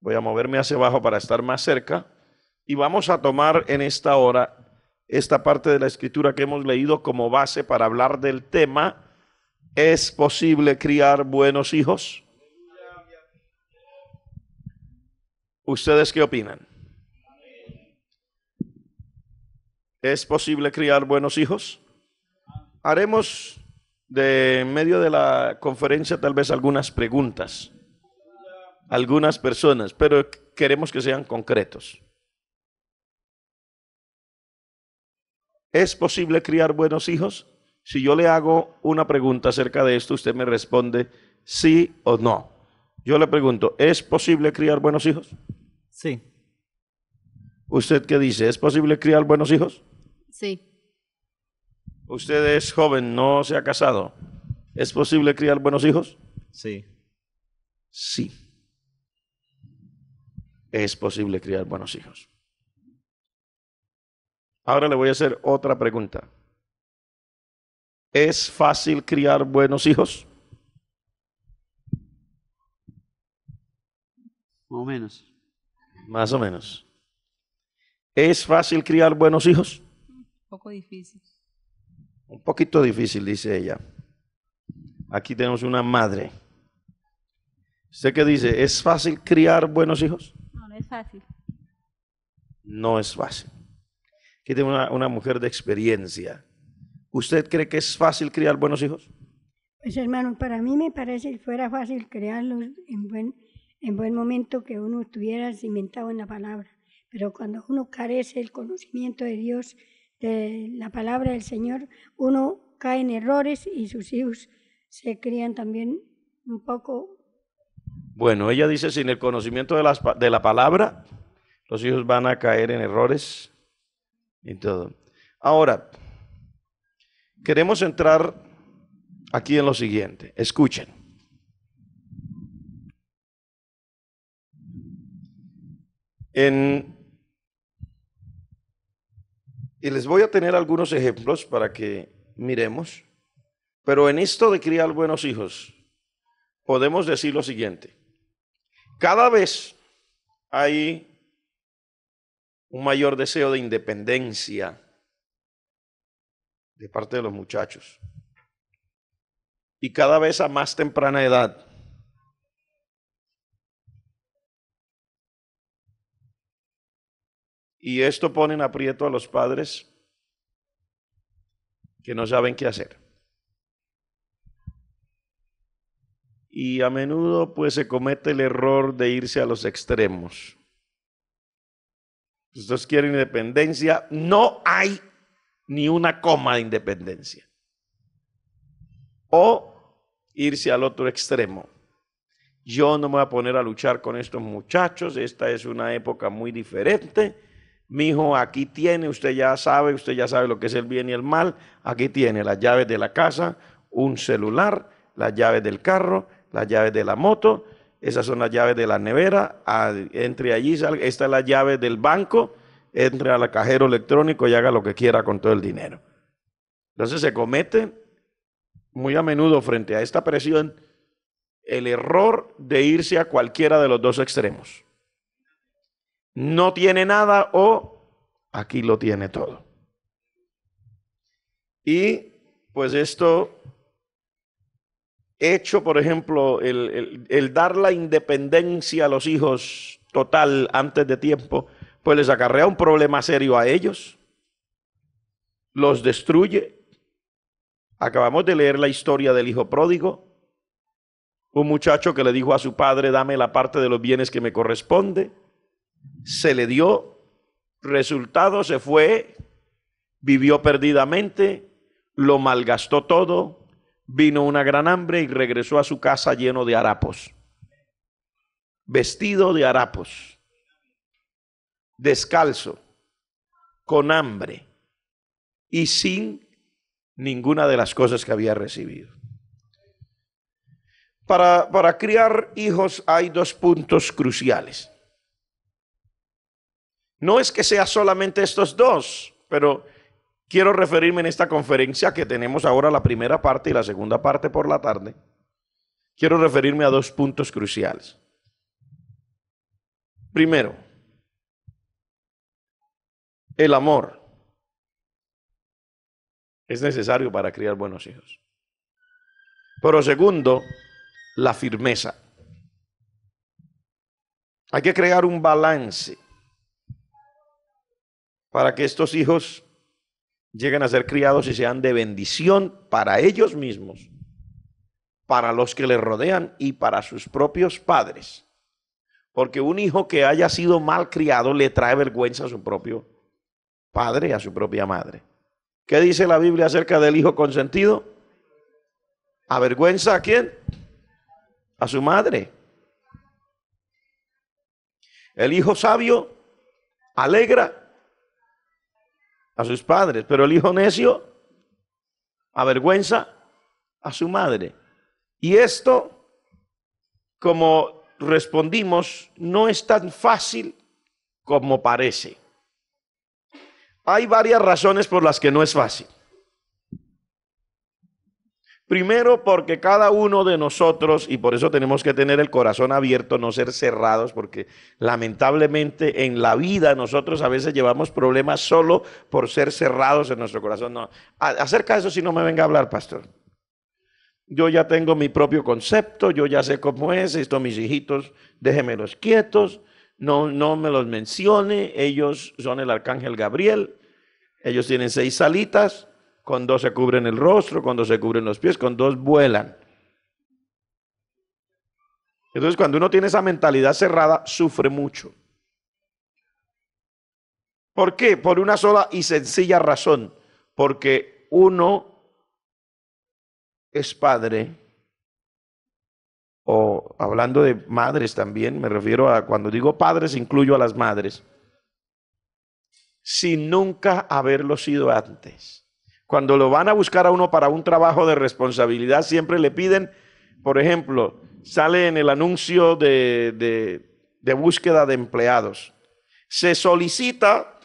Voy a moverme hacia abajo para estar más cerca. Y vamos a tomar en esta hora esta parte de la escritura que hemos leído como base para hablar del tema. ¿Es posible criar buenos hijos? ¿Ustedes qué opinan? ¿Es posible criar buenos hijos? Haremos de medio de la conferencia tal vez algunas preguntas algunas personas, pero queremos que sean concretos. ¿Es posible criar buenos hijos? Si yo le hago una pregunta acerca de esto, usted me responde sí o no. Yo le pregunto, ¿es posible criar buenos hijos? Sí. ¿Usted qué dice? ¿Es posible criar buenos hijos? Sí. Usted es joven, no se ha casado. ¿Es posible criar buenos hijos? Sí. Sí es posible criar buenos hijos. Ahora le voy a hacer otra pregunta. ¿Es fácil criar buenos hijos? Más o menos. Más o menos. ¿Es fácil criar buenos hijos? Un poco difícil. Un poquito difícil, dice ella. Aquí tenemos una madre. sé qué dice? ¿Es fácil criar buenos hijos? fácil. No es fácil. Aquí tiene una, mujer de experiencia. ¿Usted cree que es fácil criar buenos hijos? Pues hermano, para mí me parece que fuera fácil crearlos en buen, en buen momento que uno estuviera cimentado en la palabra. Pero cuando uno carece el conocimiento de Dios, de la palabra del Señor, uno cae en errores y sus hijos se crían también un poco bueno. Ella dice, sin el conocimiento de, las, de la palabra, los hijos van a caer en errores y todo. Ahora, queremos entrar aquí en lo siguiente. Escuchen. y les voy a tener algunos ejemplos para que miremos. Pero en esto de criar buenos hijos, podemos decir lo siguiente. Cada vez hay un mayor deseo de independencia de parte de los muchachos. Y cada vez a más temprana edad. Y esto pone en aprieto a los padres que no saben qué hacer. y a menudo pues se comete el error de irse a los extremos. Ustedes quieren independencia, no hay ni una coma de independencia. O irse al otro extremo. Yo no me voy a poner a luchar con estos muchachos, esta es una época muy diferente. Mi hijo aquí tiene, usted ya sabe, usted ya sabe lo que es el bien y el mal, aquí tiene las llaves de la casa, un celular, las llaves del carro, las llaves de la moto, esas son las llaves de la nevera, ah, entre allí, esta es la llave del banco, entre al cajero electrónico y haga lo que quiera con todo el dinero. Entonces se comete muy a menudo frente a esta presión el error de irse a cualquiera de los dos extremos. No tiene nada o aquí lo tiene todo. Y pues esto hecho, por ejemplo, el, dar la independencia a los hijos total antes de tiempo, pues les acarrea un problema serio a ellos, los destruye. Acabamos de leer la historia del hijo pródigo, un muchacho que le dijo a su padre, dame la parte de los bienes que me corresponde, se le dio, resultado se fue, vivió perdidamente, lo malgastó todo, Vino una gran hambre y regresó a su casa lleno de harapos, vestido de harapos, descalzo, con hambre y sin ninguna de las cosas que había recibido. Para, para, criar hijos hay dos puntos cruciales. No es que sea solamente estos dos, pero Quiero referirme en esta conferencia que tenemos ahora la primera parte y la segunda parte por la tarde. Quiero referirme a dos puntos cruciales. Primero, el amor es necesario para criar buenos hijos. Pero segundo, la firmeza. Hay que crear un balance para que estos hijos lleguen a ser criados y sean de bendición para ellos mismos, para los que les rodean y para sus propios padres. Porque un hijo que haya sido mal criado le trae vergüenza a su propio padre a su propia madre. ¿Qué dice la Biblia acerca del hijo consentido? ¿Avergüenza a quién? A su madre. El hijo sabio alegra a sus padres, pero el hijo necio avergüenza a su madre. Y esto, como respondimos, no es tan fácil como parece. Hay varias razones por las que no es fácil. Primero porque cada uno de nosotros, y por eso tenemos que tener el corazón abierto, no ser cerrados, porque lamentablemente en la vida nosotros a veces llevamos problemas solo por ser cerrados en nuestro corazón. No, acerca de eso si no me venga a hablar, pastor. Yo ya tengo mi propio concepto, yo ya sé cómo es, esto mis hijitos, los quietos, no, no me los mencione, ellos son el arcángel Gabriel, ellos tienen seis salitas, con dos se cubren el rostro, con dos se cubren los pies, con dos vuelan. Entonces cuando uno tiene esa mentalidad cerrada, sufre mucho. ¿Por qué? Por una sola y sencilla razón. Porque uno es padre, o hablando de madres también, me refiero a cuando digo padres, incluyo a las madres, sin nunca haberlo sido antes. Cuando lo van a buscar a uno para un trabajo de responsabilidad, siempre le piden, por ejemplo, sale en el anuncio de, búsqueda de empleados, se solicita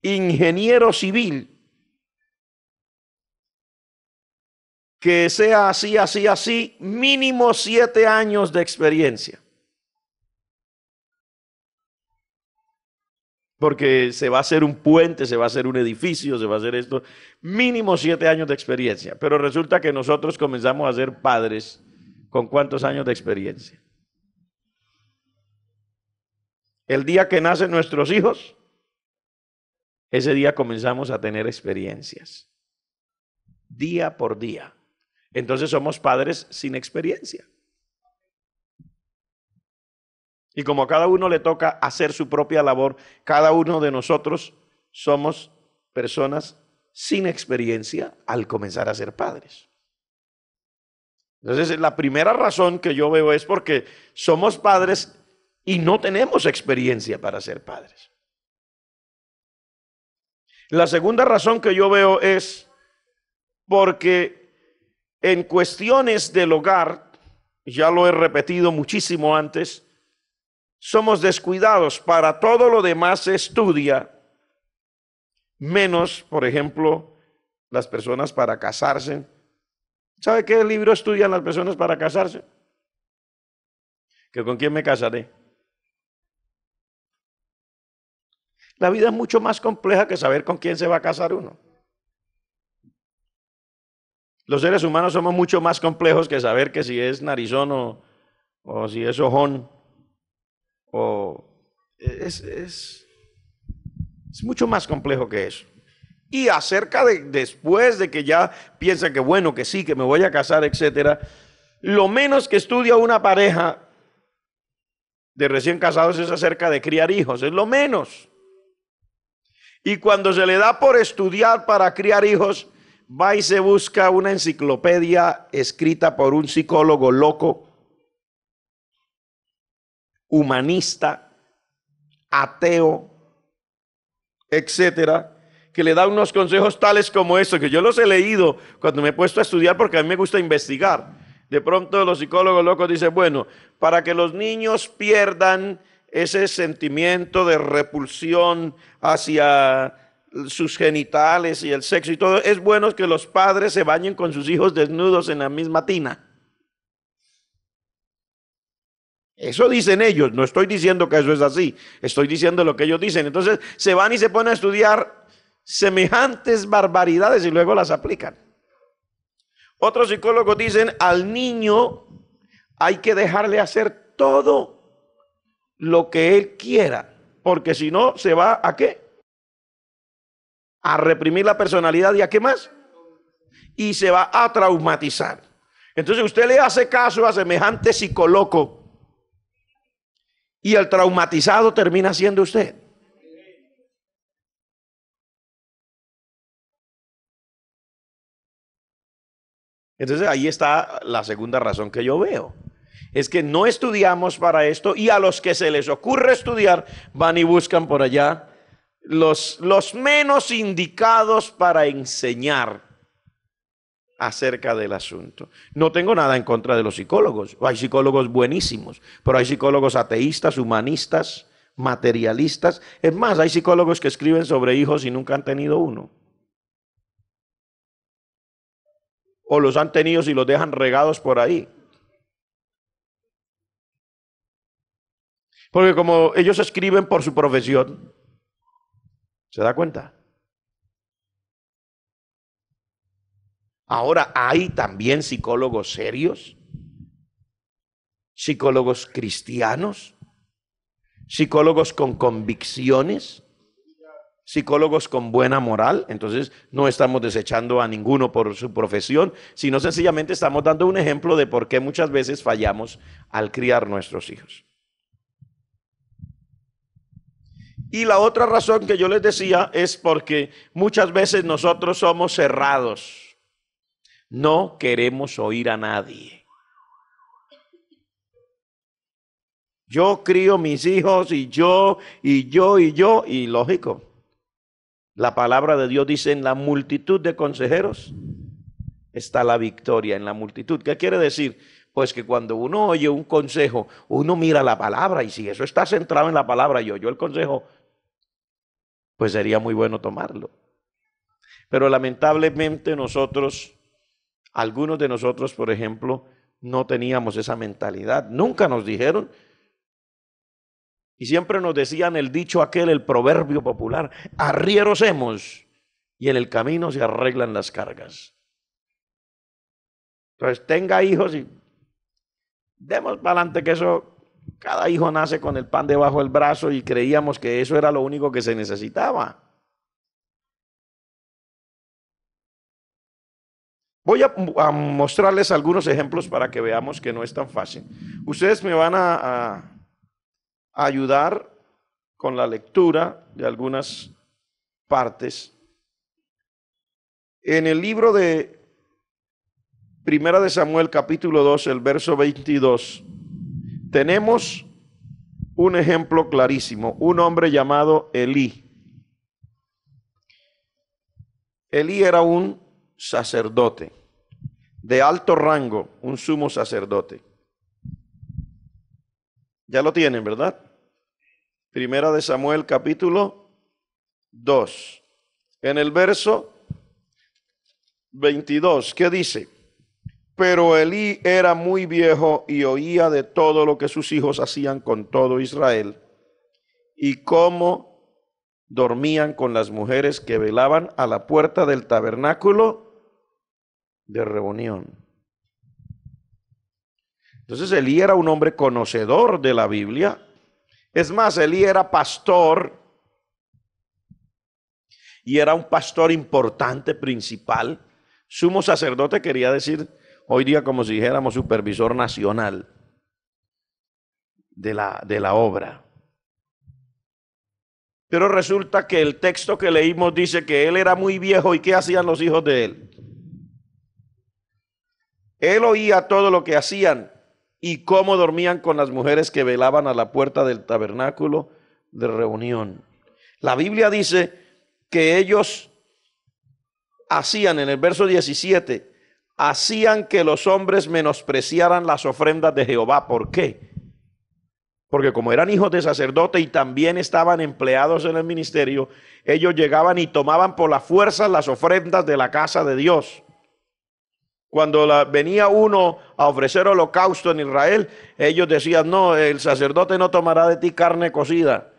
ingeniero civil que sea así, así, así, mínimo siete años de experiencia. porque se va a hacer un puente, se va a hacer un edificio, se va a hacer esto. Mínimo siete años de experiencia. Pero resulta que nosotros comenzamos a ser padres con cuántos años de experiencia. El día que nacen nuestros hijos, ese día comenzamos a tener experiencias. Día por día. Entonces somos padres sin experiencia. Y como a cada uno le toca hacer su propia labor, cada uno de nosotros somos personas sin experiencia al comenzar a ser padres. Entonces, la primera razón que yo veo es porque somos padres y no tenemos experiencia para ser padres. La segunda razón que yo veo es porque en cuestiones del hogar, ya lo he repetido muchísimo antes, somos descuidados. Para todo lo demás se estudia, menos, por ejemplo, las personas para casarse. ¿Sabe qué libro estudian las personas para casarse? Que con quién me casaré. La vida es mucho más compleja que saber con quién se va a casar uno. Los seres humanos somos mucho más complejos que saber que si es narizón o, o si es ojón. O es, es, es mucho más complejo que eso. Y acerca de después de que ya piensa que bueno, que sí, que me voy a casar, etcétera, lo menos que estudia una pareja de recién casados es acerca de criar hijos, es lo menos. Y cuando se le da por estudiar para criar hijos, va y se busca una enciclopedia escrita por un psicólogo loco humanista, ateo, etcétera, que le da unos consejos tales como eso, que yo los he leído cuando me he puesto a estudiar porque a mí me gusta investigar. De pronto los psicólogos locos dicen, bueno, para que los niños pierdan ese sentimiento de repulsión hacia sus genitales y el sexo y todo, es bueno que los padres se bañen con sus hijos desnudos en la misma tina. Eso dicen ellos, no estoy diciendo que eso es así, estoy diciendo lo que ellos dicen. Entonces se van y se ponen a estudiar semejantes barbaridades y luego las aplican. Otros psicólogos dicen, al niño hay que dejarle hacer todo lo que él quiera, porque si no, se va a qué? A reprimir la personalidad y a qué más? Y se va a traumatizar. Entonces usted le hace caso a semejante psicólogo y el traumatizado termina siendo usted. Entonces ahí está la segunda razón que yo veo. Es que no estudiamos para esto y a los que se les ocurre estudiar van y buscan por allá los, los menos indicados para enseñar acerca del asunto. No tengo nada en contra de los psicólogos. Hay psicólogos buenísimos, pero hay psicólogos ateístas, humanistas, materialistas. Es más, hay psicólogos que escriben sobre hijos y nunca han tenido uno. O los han tenido y los dejan regados por ahí. Porque como ellos escriben por su profesión, ¿se da cuenta? Ahora hay también psicólogos serios, psicólogos cristianos, psicólogos con convicciones, psicólogos con buena moral. Entonces no estamos desechando a ninguno por su profesión, sino sencillamente estamos dando un ejemplo de por qué muchas veces fallamos al criar nuestros hijos. Y la otra razón que yo les decía es porque muchas veces nosotros somos cerrados no queremos oír a nadie. Yo crío mis hijos y yo, y yo, y yo, y lógico. La palabra de Dios dice, en la multitud de consejeros está la victoria, en la multitud. ¿Qué quiere decir? Pues que cuando uno oye un consejo, uno mira la palabra y si eso está centrado en la palabra y oyó el consejo, pues sería muy bueno tomarlo. Pero lamentablemente nosotros algunos de nosotros, por ejemplo, no teníamos esa mentalidad. Nunca nos dijeron. Y siempre nos decían el dicho aquel, el proverbio popular, arrieros hemos y en el camino se arreglan las cargas. Entonces tenga hijos y demos para adelante que eso, cada hijo nace con el pan debajo del brazo y creíamos que eso era lo único que se necesitaba. Voy a, mostrarles algunos ejemplos para que veamos que no es tan fácil. Ustedes me van a, a ayudar con la lectura de algunas partes. En el libro de Primera de Samuel capítulo 2, el verso 22, tenemos un ejemplo clarísimo, un hombre llamado Elí. Elí era un sacerdote, de alto rango, un sumo sacerdote. Ya lo tienen, ¿verdad? Primera de Samuel capítulo 2. En el verso 22, ¿qué dice? Pero Elí era muy viejo y oía de todo lo que sus hijos hacían con todo Israel y cómo dormían con las mujeres que velaban a la puerta del tabernáculo de reunión. Entonces Elí era un hombre conocedor de la Biblia. Es más, Elí era pastor y era un pastor importante, principal. Sumo sacerdote quería decir hoy día como si dijéramos supervisor nacional de la, de la obra. Pero resulta que el texto que leímos dice que él era muy viejo y ¿qué hacían los hijos de él? Él oía todo lo que hacían y cómo dormían con las mujeres que velaban a la puerta del tabernáculo de reunión. La Biblia dice que ellos hacían, en el verso 17, hacían que los hombres menospreciaran las ofrendas de Jehová. ¿Por qué? Porque como eran hijos de sacerdote y también estaban empleados en el ministerio, ellos llegaban y tomaban por la fuerza las ofrendas de la casa de Dios. Cuando venía uno a ofrecer holocausto en Israel, ellos decían, no, el sacerdote no tomará de ti carne cocida,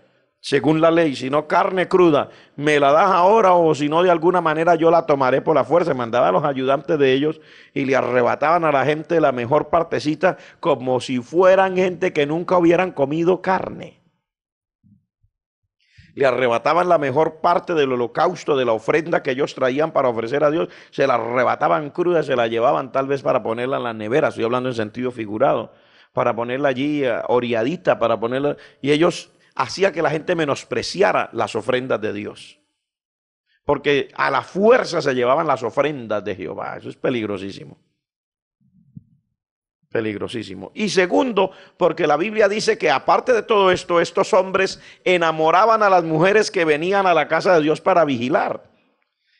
según la ley, sino carne cruda. Me la das ahora o si no, de alguna manera yo la tomaré por la fuerza. mandaba a los ayudantes de ellos y le arrebataban a la gente la mejor partecita como si fueran gente que nunca hubieran comido carne le arrebataban la mejor parte del holocausto, de la ofrenda que ellos traían para ofrecer a Dios, se la arrebataban cruda, se la llevaban tal vez para ponerla en la nevera, estoy hablando en sentido figurado, para ponerla allí eh, oreadita, para ponerla... Y ellos hacían que la gente menospreciara las ofrendas de Dios. Porque a la fuerza se llevaban las ofrendas de Jehová. Eso es peligrosísimo peligrosísimo. Y segundo, porque la Biblia dice que aparte de todo esto, estos hombres enamoraban a las mujeres que venían a la casa de Dios para vigilar.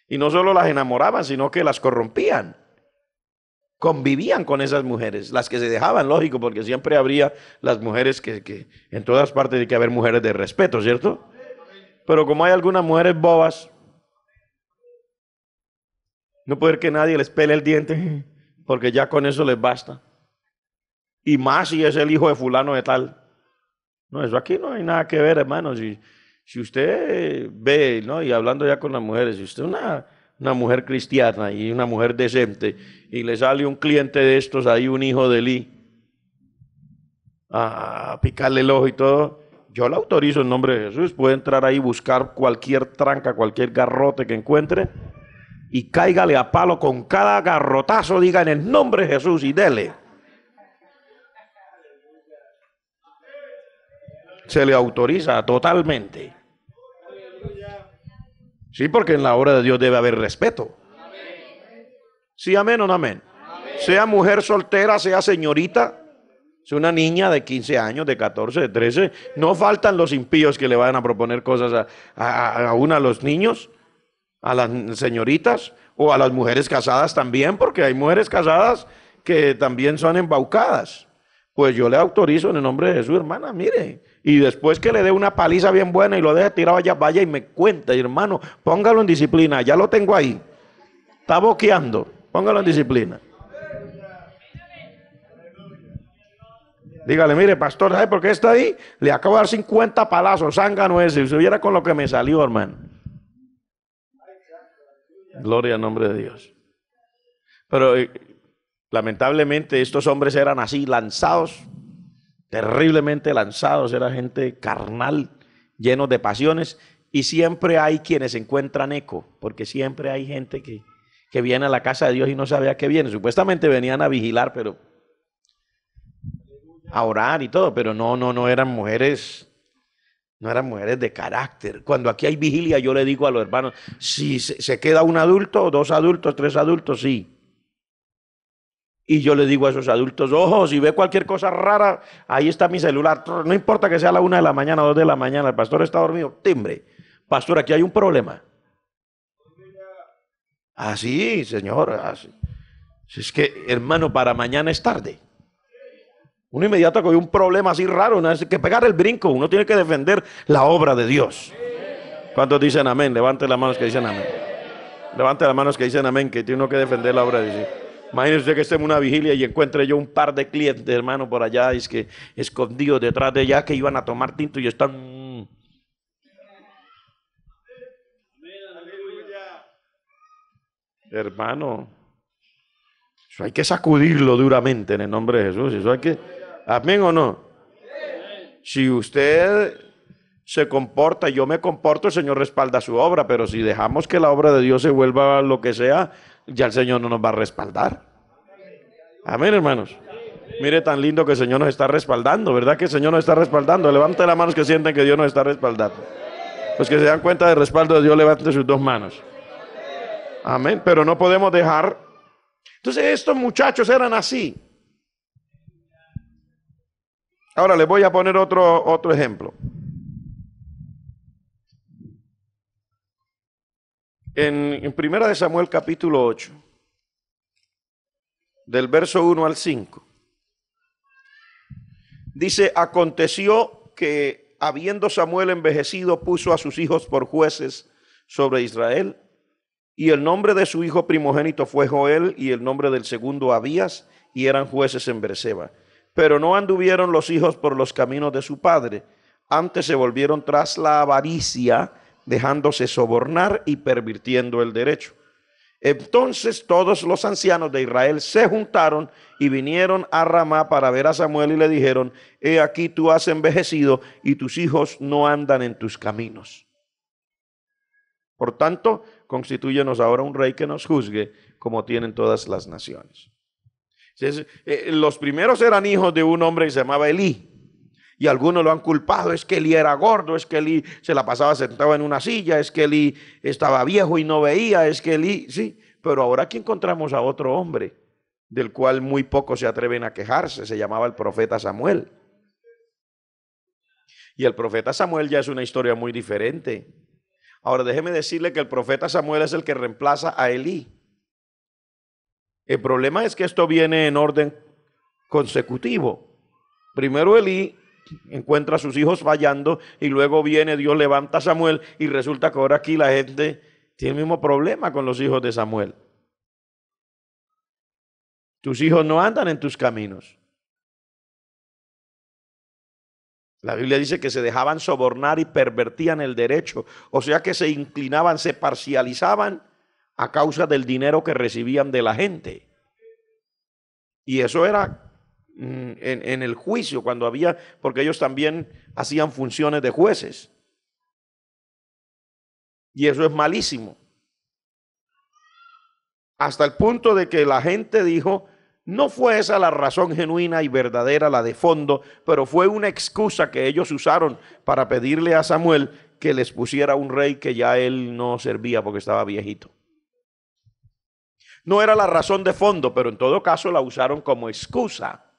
Y no solo las enamoraban, sino que las corrompían. Convivían con esas mujeres, las que se dejaban, lógico, porque siempre habría las mujeres que, que en todas partes hay que haber mujeres de respeto, ¿cierto? Pero como hay algunas mujeres bobas, no puede que nadie les pele el diente, porque ya con eso les basta y más si es el hijo de fulano de tal. No, eso aquí no hay nada que ver, hermano. Si, si usted ve, ¿no? y hablando ya con las mujeres, si usted es una, una mujer cristiana y una mujer decente, y le sale un cliente de estos, ahí un hijo de Lee, a picarle el ojo y todo, yo le autorizo en nombre de Jesús, puede entrar ahí, buscar cualquier tranca, cualquier garrote que encuentre, y cáigale a palo con cada garrotazo, diga en el nombre de Jesús y dele. se le autoriza totalmente. Sí, porque en la obra de Dios debe haber respeto. Sí, amén o no amén. Sea mujer soltera, sea señorita, sea una niña de 15 años, de 14, de 13, no faltan los impíos que le vayan a proponer cosas a, una a los niños, a las señoritas o a las mujeres casadas también, porque hay mujeres casadas que también son embaucadas. Pues yo le autorizo en el nombre de Jesús, hermana, mire, y después que le dé una paliza bien buena y lo deje tirado allá, vaya y me cuenta, hermano, póngalo en disciplina, ya lo tengo ahí. Está boqueando, póngalo en disciplina. Dígale, mire, pastor, ¿sabe por qué está ahí? Le acabo de dar 50 palazos, zángano ese, si hubiera con lo que me salió, hermano. Gloria al nombre de Dios. Pero eh, lamentablemente estos hombres eran así, lanzados terriblemente lanzados, era gente carnal, lleno de pasiones, y siempre hay quienes encuentran eco, porque siempre hay gente que, que viene a la casa de Dios y no sabe a qué viene. Supuestamente venían a vigilar, pero a orar y todo, pero no, no, no eran mujeres no eran mujeres de carácter. Cuando aquí hay vigilia, yo le digo a los hermanos, si se, queda un adulto, dos adultos, tres adultos, sí. Y yo le digo a esos adultos, ojo, si ve cualquier cosa rara, ahí está mi celular. No importa que sea la una de la mañana, o dos de la mañana, el pastor está dormido, timbre. Pastor, aquí hay un problema. Así, ah, señor. Así. Ah, es que, hermano, para mañana es tarde. Uno inmediato con un problema así raro, ¿no? que pegar el brinco, uno tiene que defender la obra de Dios. ¿Cuántos dicen amén? Levante las manos que dicen amén. Levante las manos que dicen amén, que tiene uno que defender la obra de Dios. Imagínense que esté en una vigilia y encuentre yo un par de clientes, hermano, por allá, es que escondidos detrás de allá que iban a tomar tinto y están. Mm. Hermano, eso hay que sacudirlo duramente en el nombre de Jesús. Eso hay que. ¿Amén o no? Si usted se comporta, yo me comporto, el Señor respalda su obra, pero si dejamos que la obra de Dios se vuelva lo que sea, ya el Señor no nos va a respaldar. Amén, hermanos. Mire tan lindo que el Señor nos está respaldando, ¿verdad que el Señor nos está respaldando? Levante las manos que sienten que Dios nos está respaldando. Los que se dan cuenta del respaldo de Dios, levante sus dos manos. Amén, pero no podemos dejar. Entonces estos muchachos eran así. Ahora les voy a poner otro, otro ejemplo. En, Primera de Samuel capítulo 8, del verso 1 al 5, dice, aconteció que habiendo Samuel envejecido, puso a sus hijos por jueces sobre Israel, y el nombre de su hijo primogénito fue Joel, y el nombre del segundo Abías, y eran jueces en Bereceba. Pero no anduvieron los hijos por los caminos de su padre, antes se volvieron tras la avaricia, dejándose sobornar y pervirtiendo el derecho. Entonces todos los ancianos de Israel se juntaron y vinieron a Ramá para ver a Samuel y le dijeron, he aquí tú has envejecido y tus hijos no andan en tus caminos. Por tanto, constituyenos ahora un rey que nos juzgue como tienen todas las naciones. Eh, los primeros eran hijos de un hombre que se llamaba Elí. Y algunos lo han culpado, es que Eli era gordo, es que Eli se la pasaba sentado en una silla, es que Eli estaba viejo y no veía, es que Eli, sí, pero ahora aquí encontramos a otro hombre del cual muy pocos se atreven a quejarse, se llamaba el profeta Samuel. Y el profeta Samuel ya es una historia muy diferente. Ahora déjeme decirle que el profeta Samuel es el que reemplaza a Elí. El problema es que esto viene en orden consecutivo. Primero Elí encuentra a sus hijos fallando y luego viene Dios levanta a Samuel y resulta que ahora aquí la gente tiene el mismo problema con los hijos de Samuel. Tus hijos no andan en tus caminos. La Biblia dice que se dejaban sobornar y pervertían el derecho, o sea que se inclinaban, se parcializaban a causa del dinero que recibían de la gente. Y eso era Mm, en, el juicio, cuando había, porque ellos también hacían funciones de jueces. Y eso es malísimo. Hasta el punto de que la gente dijo, no fue esa la razón genuina y verdadera, la de fondo, pero fue una excusa que ellos usaron para pedirle a Samuel que les pusiera un rey que ya él no servía porque estaba viejito. No era la razón de fondo, pero en todo caso la usaron como excusa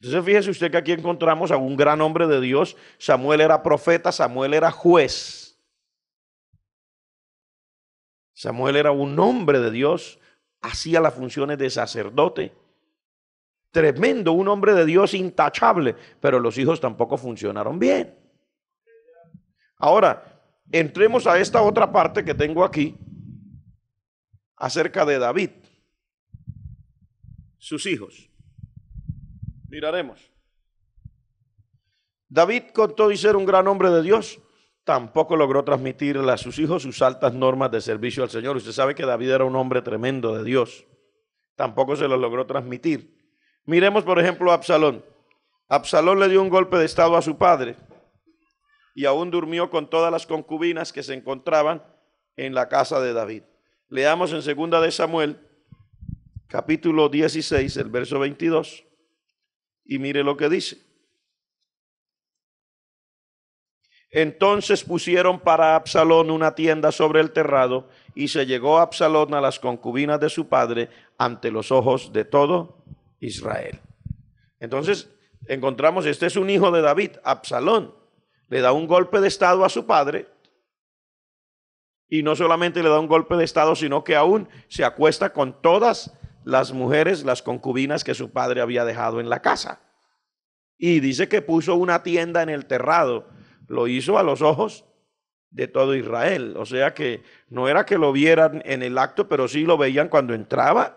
Entonces fíjese usted que aquí encontramos a un gran hombre de Dios. Samuel era profeta, Samuel era juez. Samuel era un hombre de Dios, hacía las funciones de sacerdote. Tremendo, un hombre de Dios intachable, pero los hijos tampoco funcionaron bien. Ahora, entremos a esta otra parte que tengo aquí acerca de David, sus hijos. Miraremos. David, contó y ser un gran hombre de Dios, tampoco logró transmitirle a sus hijos sus altas normas de servicio al Señor. Usted sabe que David era un hombre tremendo de Dios. Tampoco se lo logró transmitir. Miremos, por ejemplo, a Absalón. Absalón le dio un golpe de estado a su padre y aún durmió con todas las concubinas que se encontraban en la casa de David. Leamos en 2 de Samuel, capítulo 16, el verso 22. Y mire lo que dice. Entonces pusieron para Absalón una tienda sobre el terrado y se llegó Absalón a las concubinas de su padre ante los ojos de todo Israel. Entonces encontramos, este es un hijo de David, Absalón. Le da un golpe de estado a su padre y no solamente le da un golpe de estado, sino que aún se acuesta con todas las mujeres, las concubinas que su padre había dejado en la casa. Y dice que puso una tienda en el terrado. Lo hizo a los ojos de todo Israel. O sea que no era que lo vieran en el acto, pero sí lo veían cuando entraba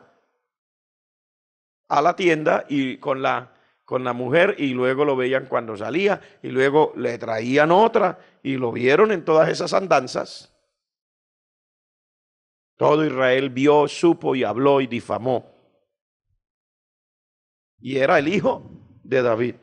a la tienda y con la con la mujer y luego lo veían cuando salía y luego le traían otra y lo vieron en todas esas andanzas. Todo Israel vio, supo y habló y difamó. Y era el hijo de David.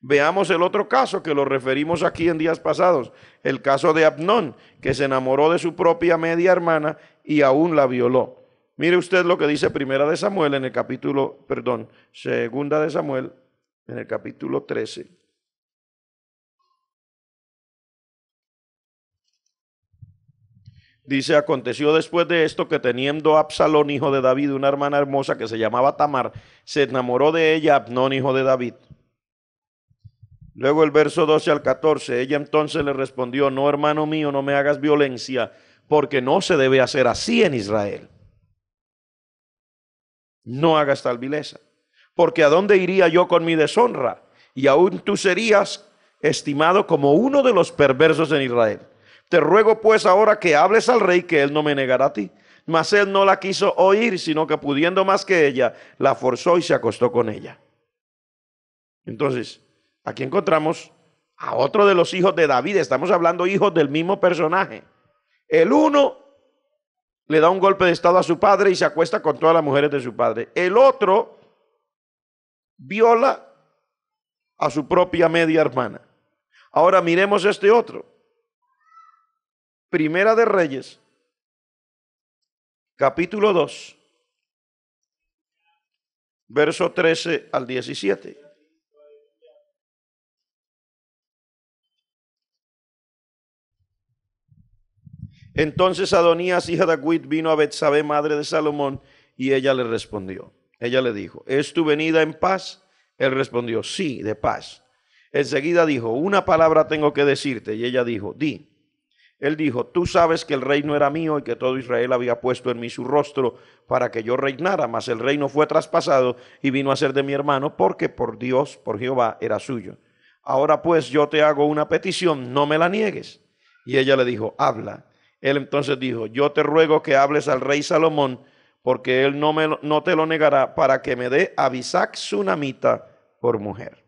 Veamos el otro caso que lo referimos aquí en días pasados, el caso de Abnón, que se enamoró de su propia media hermana y aún la violó. Mire usted lo que dice Primera de Samuel en el capítulo, perdón, Segunda de Samuel en el capítulo 13. Dice, aconteció después de esto que teniendo Absalón, hijo de David, una hermana hermosa que se llamaba Tamar, se enamoró de ella Abnón, hijo de David. Luego el verso 12 al 14, ella entonces le respondió, no hermano mío, no me hagas violencia, porque no se debe hacer así en Israel. No hagas tal vileza, porque ¿a dónde iría yo con mi deshonra? Y aún tú serías estimado como uno de los perversos en Israel. Te ruego pues ahora que hables al rey que él no me negará a ti. Mas él no la quiso oír, sino que pudiendo más que ella, la forzó y se acostó con ella. Entonces, aquí encontramos a otro de los hijos de David. Estamos hablando hijos del mismo personaje. El uno le da un golpe de estado a su padre y se acuesta con todas las mujeres de su padre. El otro viola a su propia media hermana. Ahora miremos este otro. Primera de Reyes, capítulo 2, verso 13 al 17. Entonces Adonías, hija de Acuit, vino a Betsabé, madre de Salomón, y ella le respondió. Ella le dijo, ¿es tu venida en paz? Él respondió, sí, de paz. Enseguida dijo, una palabra tengo que decirte. Y ella dijo, di. Él dijo, tú sabes que el reino era mío y que todo Israel había puesto en mí su rostro para que yo reinara, mas el reino fue traspasado y vino a ser de mi hermano porque por Dios, por Jehová, era suyo. Ahora pues yo te hago una petición, no me la niegues. Y ella le dijo, habla. Él entonces dijo, yo te ruego que hables al rey Salomón porque él no, me, no te lo negará para que me dé a su Sunamita por mujer.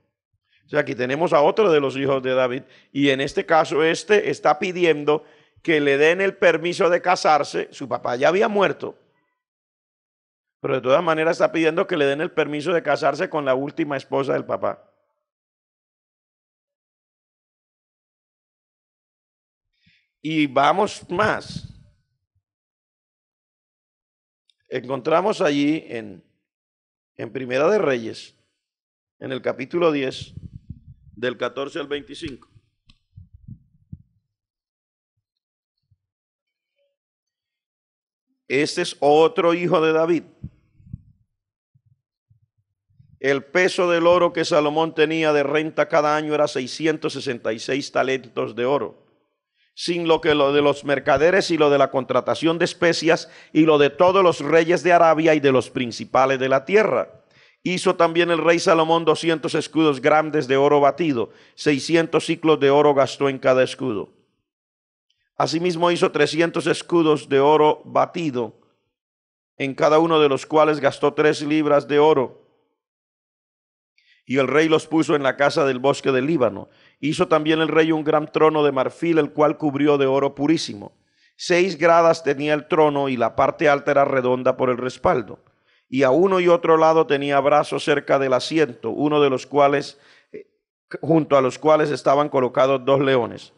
O sea, aquí tenemos a otro de los hijos de David y en este caso este está pidiendo que le den el permiso de casarse. Su papá ya había muerto, pero de todas maneras está pidiendo que le den el permiso de casarse con la última esposa del papá. Y vamos más. Encontramos allí en, en Primera de Reyes, en el capítulo 10, del 14 al 25. Este es otro hijo de David. El peso del oro que Salomón tenía de renta cada año era 666 talentos de oro, sin lo que lo de los mercaderes y lo de la contratación de especias y lo de todos los reyes de Arabia y de los principales de la tierra. Hizo también el rey Salomón 200 escudos grandes de oro batido, 600 ciclos de oro gastó en cada escudo. Asimismo hizo 300 escudos de oro batido, en cada uno de los cuales gastó tres libras de oro. Y el rey los puso en la casa del bosque del Líbano. Hizo también el rey un gran trono de marfil, el cual cubrió de oro purísimo. Seis gradas tenía el trono y la parte alta era redonda por el respaldo y a uno y otro lado tenía brazos cerca del asiento, uno de los cuales, eh, junto a los cuales estaban colocados dos leones.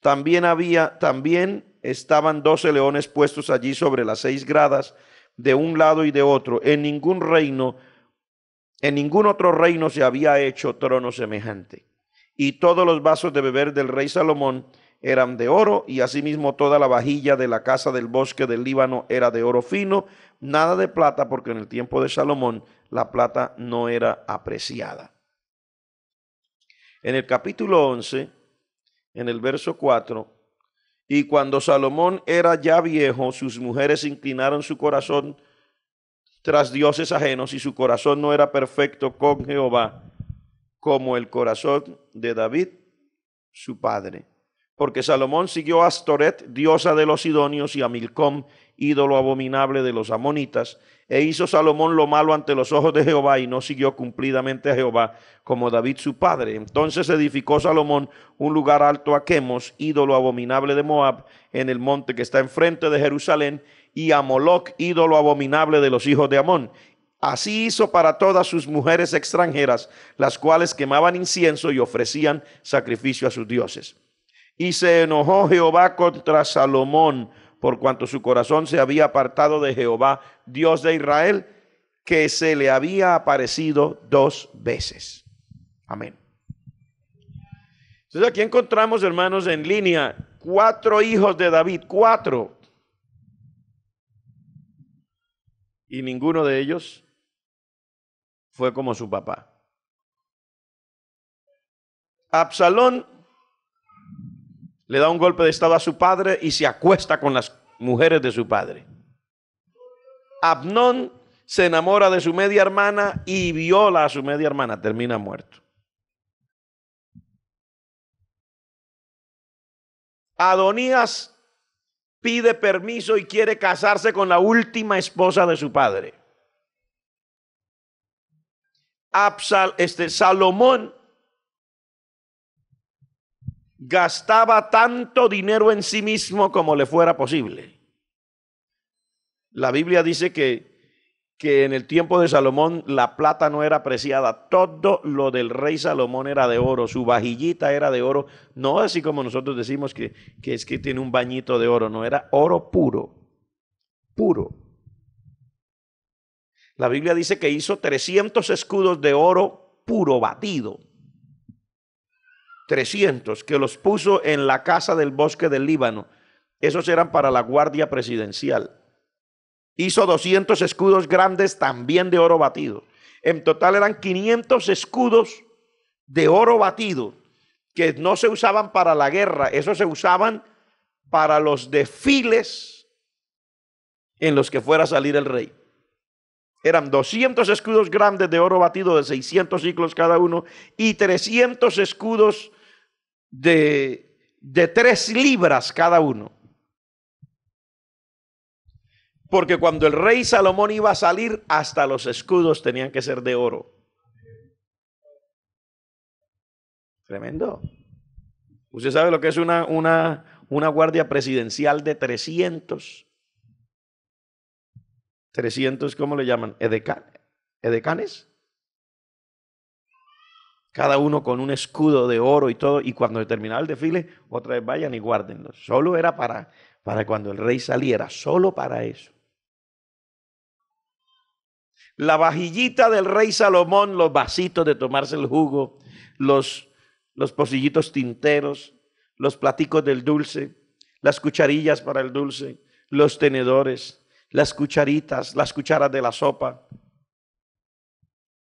También había, también estaban doce leones puestos allí sobre las seis gradas, de un lado y de otro. En ningún reino, en ningún otro reino se había hecho trono semejante. Y todos los vasos de beber del rey Salomón eran de oro, y asimismo toda la vajilla de la casa del bosque del Líbano era de oro fino, nada de plata, porque en el tiempo de Salomón la plata no era apreciada. En el capítulo 11, en el verso 4, y cuando Salomón era ya viejo, sus mujeres inclinaron su corazón tras dioses ajenos y su corazón no era perfecto con Jehová, como el corazón de David, su padre porque Salomón siguió a Astoret, diosa de los sidonios, y a Milcom, ídolo abominable de los amonitas. E hizo Salomón lo malo ante los ojos de Jehová y no siguió cumplidamente a Jehová como David su padre. Entonces edificó Salomón un lugar alto a Quemos, ídolo abominable de Moab, en el monte que está enfrente de Jerusalén, y a Moloc, ídolo abominable de los hijos de Amón. Así hizo para todas sus mujeres extranjeras, las cuales quemaban incienso y ofrecían sacrificio a sus dioses. Y se enojó Jehová contra Salomón por cuanto su corazón se había apartado de Jehová, Dios de Israel, que se le había aparecido dos veces. Amén. Entonces aquí encontramos, hermanos, en línea, cuatro hijos de David, cuatro. Y ninguno de ellos fue como su papá. Absalón le da un golpe de estado a su padre y se acuesta con las mujeres de su padre. Abnón se enamora de su media hermana y viola a su media hermana, termina muerto. Adonías pide permiso y quiere casarse con la última esposa de su padre. Absal, este, Salomón gastaba tanto dinero en sí mismo como le fuera posible. La Biblia dice que, que en el tiempo de Salomón la plata no era apreciada. todo lo del rey Salomón era de oro, su vajillita era de oro, no así como nosotros decimos que, que es que tiene un bañito de oro, no, era oro puro, puro. La Biblia dice que hizo 300 escudos de oro puro batido. 300 que los puso en la casa del bosque del Líbano. Esos eran para la guardia presidencial. Hizo 200 escudos grandes también de oro batido. En total eran 500 escudos de oro batido que no se usaban para la guerra, esos se usaban para los desfiles en los que fuera a salir el rey. Eran 200 escudos grandes de oro batido de 600 ciclos cada uno y 300 escudos de, de 3 libras cada uno. Porque cuando el rey Salomón iba a salir, hasta los escudos tenían que ser de oro. Tremendo. Usted sabe lo que es una, una, una guardia presidencial de 300 300, ¿cómo le llaman? ¿Edecanes? Cada uno con un escudo de oro y todo, y cuando terminaba el desfile, otra vez vayan y guárdenlo. Solo era para, para cuando el rey saliera, solo para eso. La vajillita del rey Salomón, los vasitos de tomarse el jugo, los, los pocillitos tinteros, los platicos del dulce, las cucharillas para el dulce, los tenedores, las cucharitas, las cucharas de la sopa,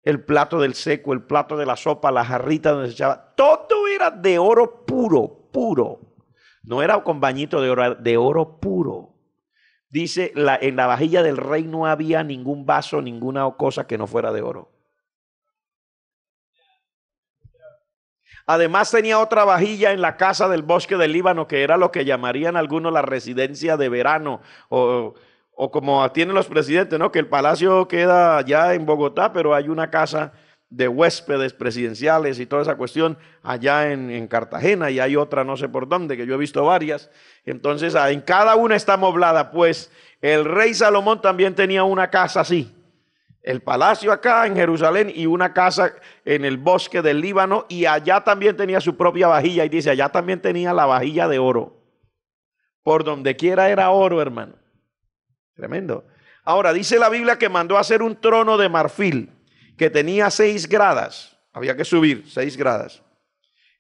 el plato del seco, el plato de la sopa, la jarrita donde se echaba, todo era de oro puro, puro. No era con bañito de oro, de oro puro. Dice, en la vajilla del rey no había ningún vaso, ninguna cosa que no fuera de oro. Además tenía otra vajilla en la casa del bosque del Líbano, que era lo que llamarían algunos la residencia de verano o o como tienen los presidentes, ¿no? Que el palacio queda allá en Bogotá, pero hay una casa de huéspedes presidenciales y toda esa cuestión allá en, en, Cartagena y hay otra no sé por dónde, que yo he visto varias. Entonces, ah, en cada una está moblada, pues el rey Salomón también tenía una casa así. El palacio acá en Jerusalén y una casa en el bosque del Líbano y allá también tenía su propia vajilla y dice, allá también tenía la vajilla de oro. Por donde quiera era oro, hermano. Tremendo. Ahora, dice la Biblia que mandó a hacer un trono de marfil que tenía seis gradas. Había que subir seis gradas.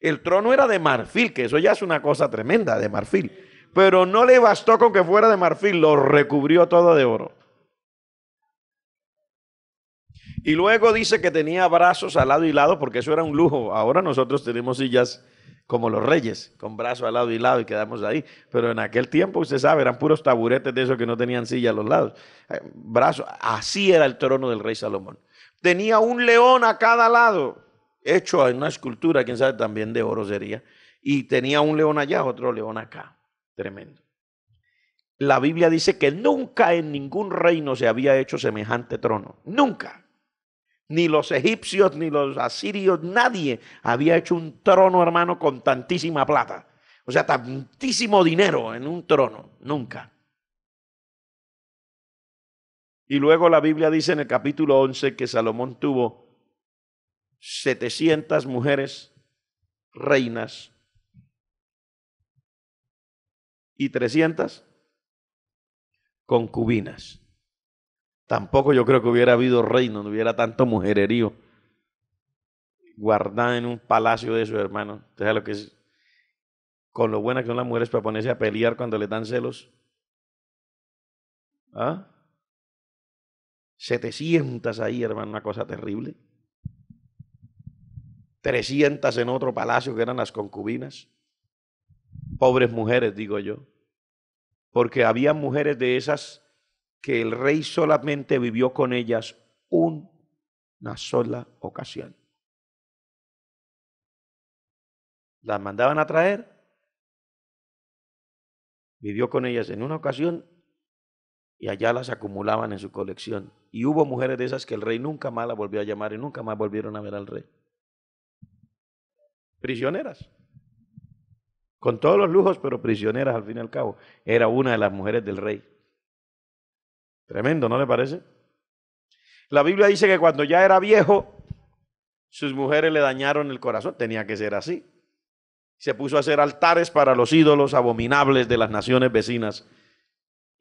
El trono era de marfil, que eso ya es una cosa tremenda, de marfil. Pero no le bastó con que fuera de marfil, lo recubrió todo de oro. Y luego dice que tenía brazos al lado y lado, porque eso era un lujo. Ahora nosotros tenemos sillas como los reyes, con brazos al lado y lado y quedamos ahí. Pero en aquel tiempo, usted sabe, eran puros taburetes de esos que no tenían silla a los lados. Eh, brazos, así era el trono del rey Salomón. Tenía un león a cada lado, hecho en una escultura, quién sabe, también de oro sería. Y tenía un león allá, otro león acá. Tremendo. La Biblia dice que nunca en ningún reino se había hecho semejante trono. Nunca. Ni los egipcios, ni los asirios, nadie había hecho un trono, hermano, con tantísima plata. O sea, tantísimo dinero en un trono. Nunca. Y luego la Biblia dice en el capítulo 11 que Salomón tuvo 700 mujeres reinas y 300 concubinas. Tampoco yo creo que hubiera habido reino, no hubiera tanto mujererío guardada en un palacio de su hermano. O lo que es, con lo buena que son las mujeres para ponerse a pelear cuando le dan celos. ¿Ah? 700 ahí, hermano, una cosa terrible. 300 en otro palacio que eran las concubinas. Pobres mujeres, digo yo. Porque había mujeres de esas que el rey solamente vivió con ellas una sola ocasión. Las mandaban a traer, vivió con ellas en una ocasión y allá las acumulaban en su colección. Y hubo mujeres de esas que el rey nunca más las volvió a llamar y nunca más volvieron a ver al rey. Prisioneras. Con todos los lujos, pero prisioneras al fin y al cabo. Era una de las mujeres del rey. Tremendo, ¿no le parece? La Biblia dice que cuando ya era viejo, sus mujeres le dañaron el corazón. Tenía que ser así. Se puso a hacer altares para los ídolos abominables de las naciones vecinas.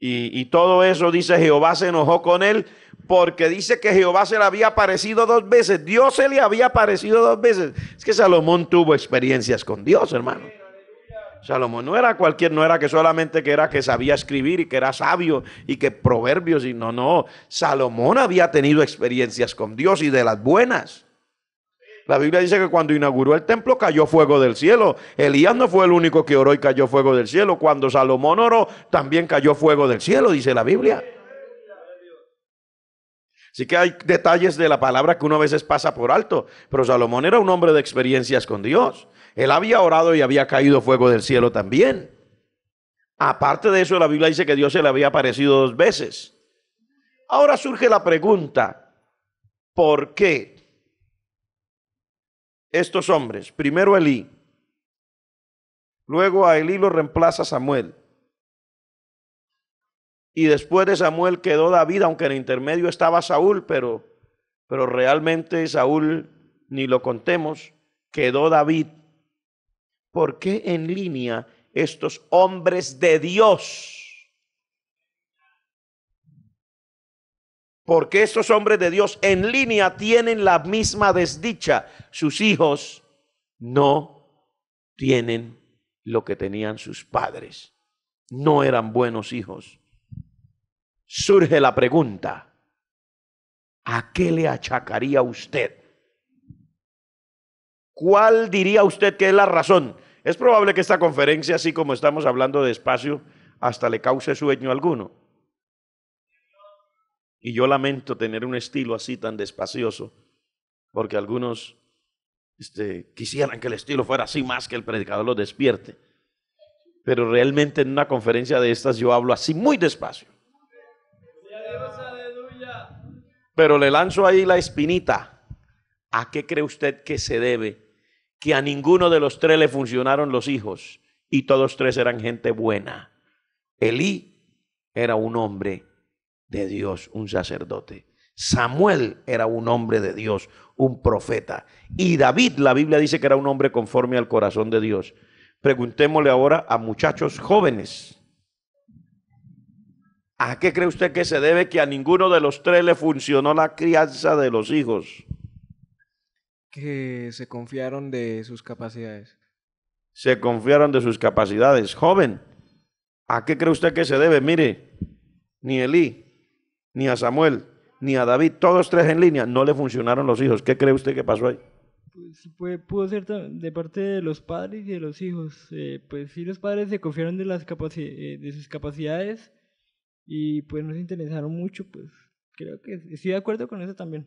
Y, todo eso, dice Jehová, se enojó con él porque dice que Jehová se le había aparecido dos veces. Dios se le había aparecido dos veces. Es que Salomón tuvo experiencias con Dios, hermano. Salomón no era cualquier, no era que solamente que era que sabía escribir y que era sabio y que proverbios y no, no. Salomón había tenido experiencias con Dios y de las buenas. La Biblia dice que cuando inauguró el templo cayó fuego del cielo. Elías no fue el único que oró y cayó fuego del cielo. Cuando Salomón oró, también cayó fuego del cielo, dice la Biblia. Así que hay detalles de la palabra que uno a veces pasa por alto, pero Salomón era un hombre de experiencias con Dios. Él había orado y había caído fuego del cielo también. Aparte de eso, la Biblia dice que Dios se le había aparecido dos veces. Ahora surge la pregunta, ¿por qué estos hombres, primero Elí, luego a Elí lo reemplaza Samuel, y después de Samuel quedó David, aunque en intermedio estaba Saúl, pero, pero realmente Saúl, ni lo contemos, quedó David ¿Por qué en línea estos hombres de Dios? ¿Por qué estos hombres de Dios en línea tienen la misma desdicha? Sus hijos no tienen lo que tenían sus padres. No eran buenos hijos. Surge la pregunta, ¿a qué le achacaría usted ¿Cuál diría usted que es la razón? Es probable que esta conferencia, así como estamos hablando despacio, hasta le cause sueño a alguno. Y yo lamento tener un estilo así tan despacioso, porque algunos este, quisieran que el estilo fuera así más que el predicador lo despierte. Pero realmente en una conferencia de estas yo hablo así muy despacio. Pero le lanzo ahí la espinita ¿A qué cree usted que se debe que a ninguno de los tres le funcionaron los hijos y todos tres eran gente buena? Elí era un hombre de Dios, un sacerdote. Samuel era un hombre de Dios, un profeta. Y David, la Biblia dice que era un hombre conforme al corazón de Dios. Preguntémosle ahora a muchachos jóvenes. ¿A qué cree usted que se debe que a ninguno de los tres le funcionó la crianza de los hijos? que se confiaron de sus capacidades. Se confiaron de sus capacidades. Joven, ¿a qué cree usted que se debe? Mire, ni Elí, ni a Samuel, ni a David, todos tres en línea, no le funcionaron los hijos. ¿Qué cree usted que pasó ahí? Pues, pudo ser de parte de los padres y de los hijos. Eh, pues sí, los padres se confiaron de, las eh, de sus capacidades y pues no se interesaron mucho. Pues creo que estoy de acuerdo con eso también.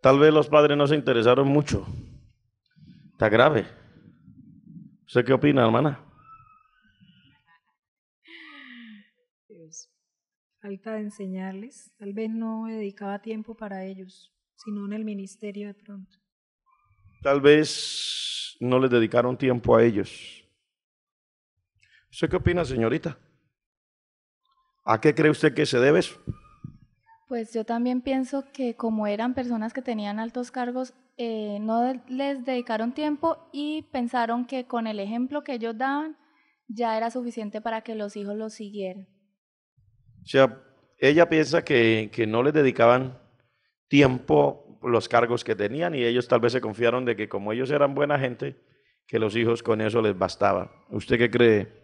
Tal vez los padres no se interesaron mucho. Está grave. ¿Usted qué opina, hermana? falta de enseñarles. Tal vez no dedicaba tiempo para ellos, sino en el ministerio de pronto. Tal vez no les dedicaron tiempo a ellos. ¿Usted qué opina, señorita? ¿A qué cree usted que se debe eso? Pues yo también pienso que como eran personas que tenían altos cargos, eh, no les dedicaron tiempo y pensaron que con el ejemplo que ellos daban ya era suficiente para que los hijos los siguieran. O sea, ella piensa que, que no les dedicaban tiempo los cargos que tenían y ellos tal vez se confiaron de que como ellos eran buena gente, que los hijos con eso les bastaba. ¿Usted qué cree?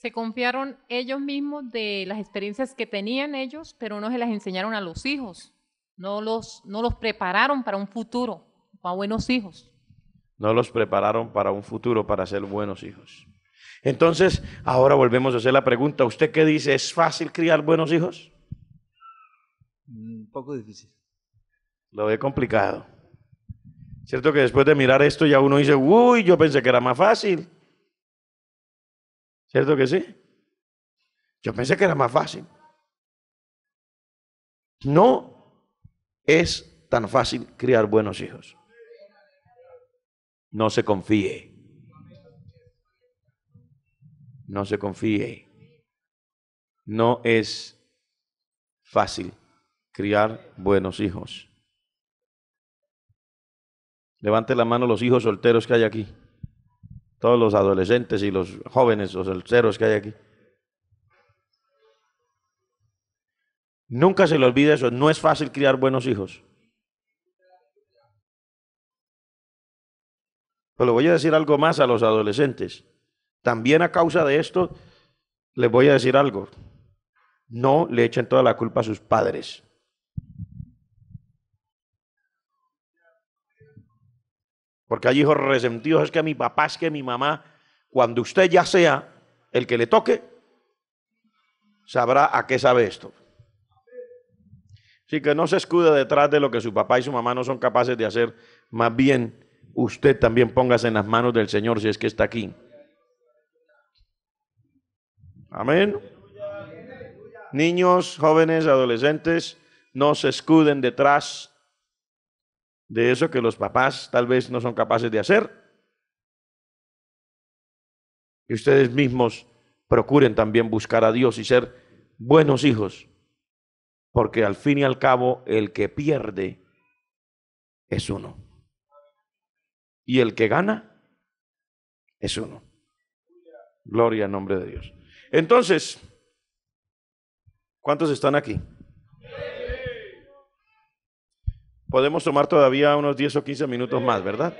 Se confiaron ellos mismos de las experiencias que tenían ellos, pero no se las enseñaron a los hijos. No los, no los prepararon para un futuro, para buenos hijos. No los prepararon para un futuro, para ser buenos hijos. Entonces, ahora volvemos a hacer la pregunta. ¿Usted qué dice? ¿Es fácil criar buenos hijos? Un poco difícil. Lo ve complicado. Cierto que después de mirar esto ya uno dice, uy, yo pensé que era más fácil. ¿Cierto que sí? Yo pensé que era más fácil. No es tan fácil criar buenos hijos. No se confíe. No se confíe. No es fácil criar buenos hijos. Levante la mano los hijos solteros que hay aquí todos los adolescentes y los jóvenes, los solteros que hay aquí. Nunca se le olvide eso, no es fácil criar buenos hijos. Pero voy a decir algo más a los adolescentes. También a causa de esto, les voy a decir algo. No le echen toda la culpa a sus padres. Porque hay hijos resentidos, es que mi papá, es que mi mamá, cuando usted ya sea el que le toque, sabrá a qué sabe esto. Así que no se escuda detrás de lo que su papá y su mamá no son capaces de hacer. Más bien, usted también póngase en las manos del Señor si es que está aquí. Amén. Niños, jóvenes, adolescentes, no se escuden detrás de eso que los papás tal vez no son capaces de hacer. Y ustedes mismos procuren también buscar a Dios y ser buenos hijos, porque al fin y al cabo el que pierde es uno. Y el que gana es uno. Gloria en nombre de Dios. Entonces, ¿cuántos están aquí? podemos tomar todavía unos 10 o 15 minutos más, ¿verdad?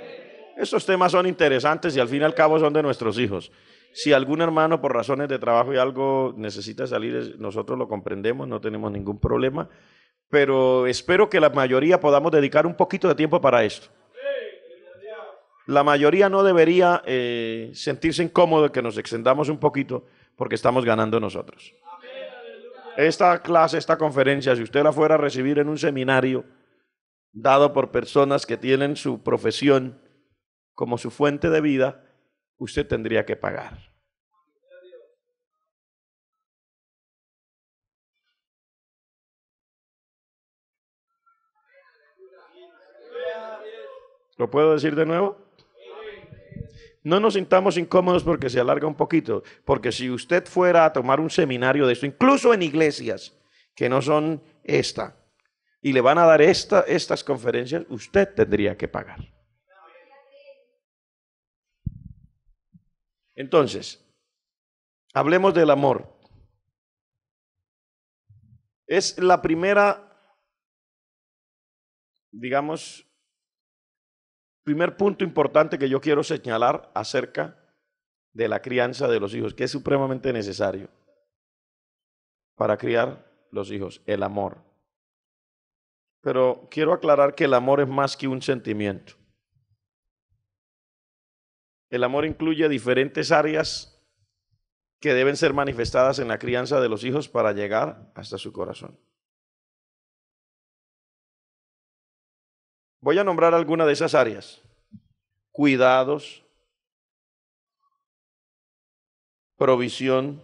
Estos temas son interesantes y al fin y al cabo son de nuestros hijos. Si algún hermano por razones de trabajo y algo necesita salir, nosotros lo comprendemos, no tenemos ningún problema, pero espero que la mayoría podamos dedicar un poquito de tiempo para esto. La mayoría no debería eh, sentirse incómodo que nos extendamos un poquito porque estamos ganando nosotros. Esta clase, esta conferencia, si usted la fuera a recibir en un seminario, dado por personas que tienen su profesión como su fuente de vida, usted tendría que pagar. ¿Lo puedo decir de nuevo? No nos sintamos incómodos porque se alarga un poquito, porque si usted fuera a tomar un seminario de esto, incluso en iglesias que no son esta, y le van a dar esta, estas conferencias, usted tendría que pagar. Entonces, hablemos del amor. Es la primera, digamos, primer punto importante que yo quiero señalar acerca de la crianza de los hijos, que es supremamente necesario para criar los hijos, el amor. Pero quiero aclarar que el amor es más que un sentimiento. El amor incluye diferentes áreas que deben ser manifestadas en la crianza de los hijos para llegar hasta su corazón. Voy a nombrar alguna de esas áreas. Cuidados, provisión,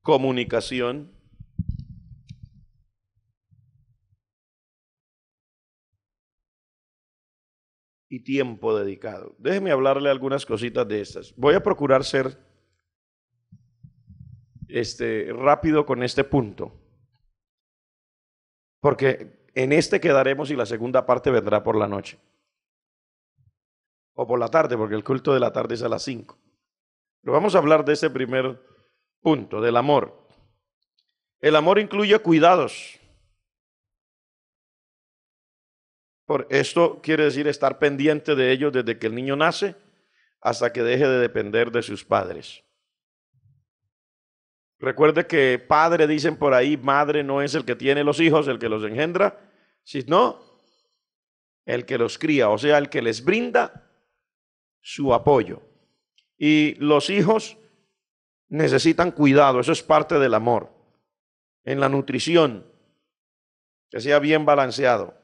comunicación, y tiempo dedicado. Déjeme hablarle algunas cositas de estas. Voy a procurar ser este, rápido con este punto, porque en este quedaremos y la segunda parte vendrá por la noche. O por la tarde, porque el culto de la tarde es a las 5. Pero vamos a hablar de ese primer punto, del amor. El amor incluye cuidados, Esto quiere decir estar pendiente de ellos desde que el niño nace hasta que deje de depender de sus padres. Recuerde que padre, dicen por ahí, madre no es el que tiene los hijos, el que los engendra, sino el que los cría, o sea, el que les brinda su apoyo. Y los hijos necesitan cuidado, eso es parte del amor, en la nutrición, que sea bien balanceado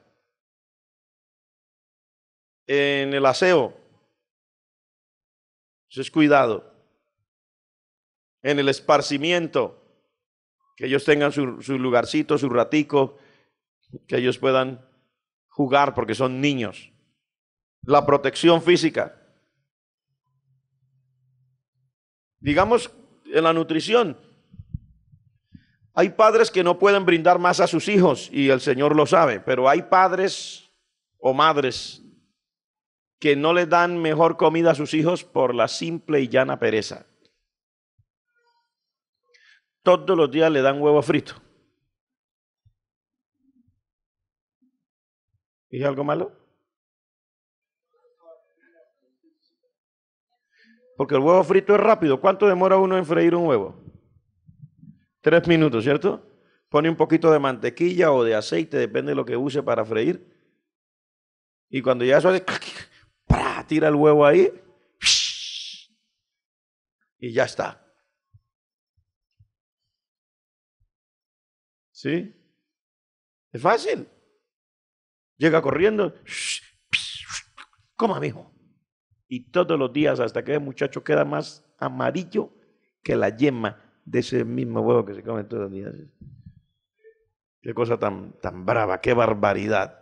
en el aseo. Eso es cuidado. En el esparcimiento, que ellos tengan su, su lugarcito, su ratico, que ellos puedan jugar porque son niños. La protección física. Digamos, en la nutrición. Hay padres que no pueden brindar más a sus hijos y el Señor lo sabe, pero hay padres o madres que no le dan mejor comida a sus hijos por la simple y llana pereza. Todos los días le dan huevo frito. ¿Dije algo malo? Porque el huevo frito es rápido. ¿Cuánto demora uno en freír un huevo? Tres minutos, ¿cierto? Pone un poquito de mantequilla o de aceite, depende de lo que use para freír. Y cuando ya eso hace tira el huevo ahí y ya está. ¿Sí? Es fácil. Llega corriendo, coma, amigo Y todos los días hasta que el muchacho queda más amarillo que la yema de ese mismo huevo que se come todos los días. Qué cosa tan, tan brava, qué barbaridad.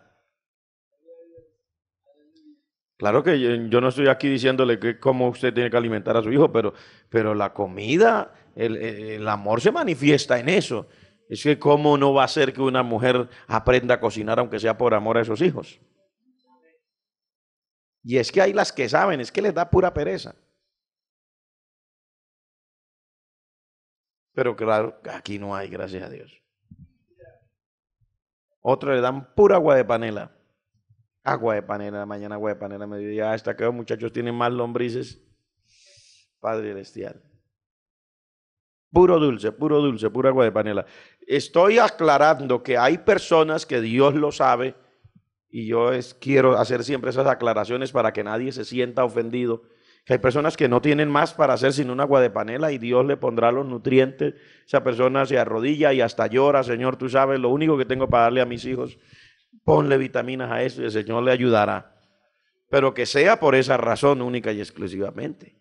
Claro que yo, no estoy aquí diciéndole que cómo usted tiene que alimentar a su hijo, pero, pero la comida, el, el amor se manifiesta en eso. Es que cómo no va a ser que una mujer aprenda a cocinar aunque sea por amor a esos hijos. Y es que hay las que saben, es que les da pura pereza. Pero claro, aquí no hay, gracias a Dios. Otros le dan pura agua de panela. Agua de panela, mañana agua de panela, mediodía, hasta ah, que los muchachos tienen más lombrices. Padre celestial. Puro dulce, puro dulce, pura agua de panela. Estoy aclarando que hay personas que Dios lo sabe y yo es, quiero hacer siempre esas aclaraciones para que nadie se sienta ofendido. Que hay personas que no tienen más para hacer sin un agua de panela y Dios le pondrá los nutrientes. Esa persona se arrodilla y hasta llora, Señor, tú sabes, lo único que tengo para darle a mis hijos Ponle vitaminas a eso y el Señor le ayudará. Pero que sea por esa razón única y exclusivamente.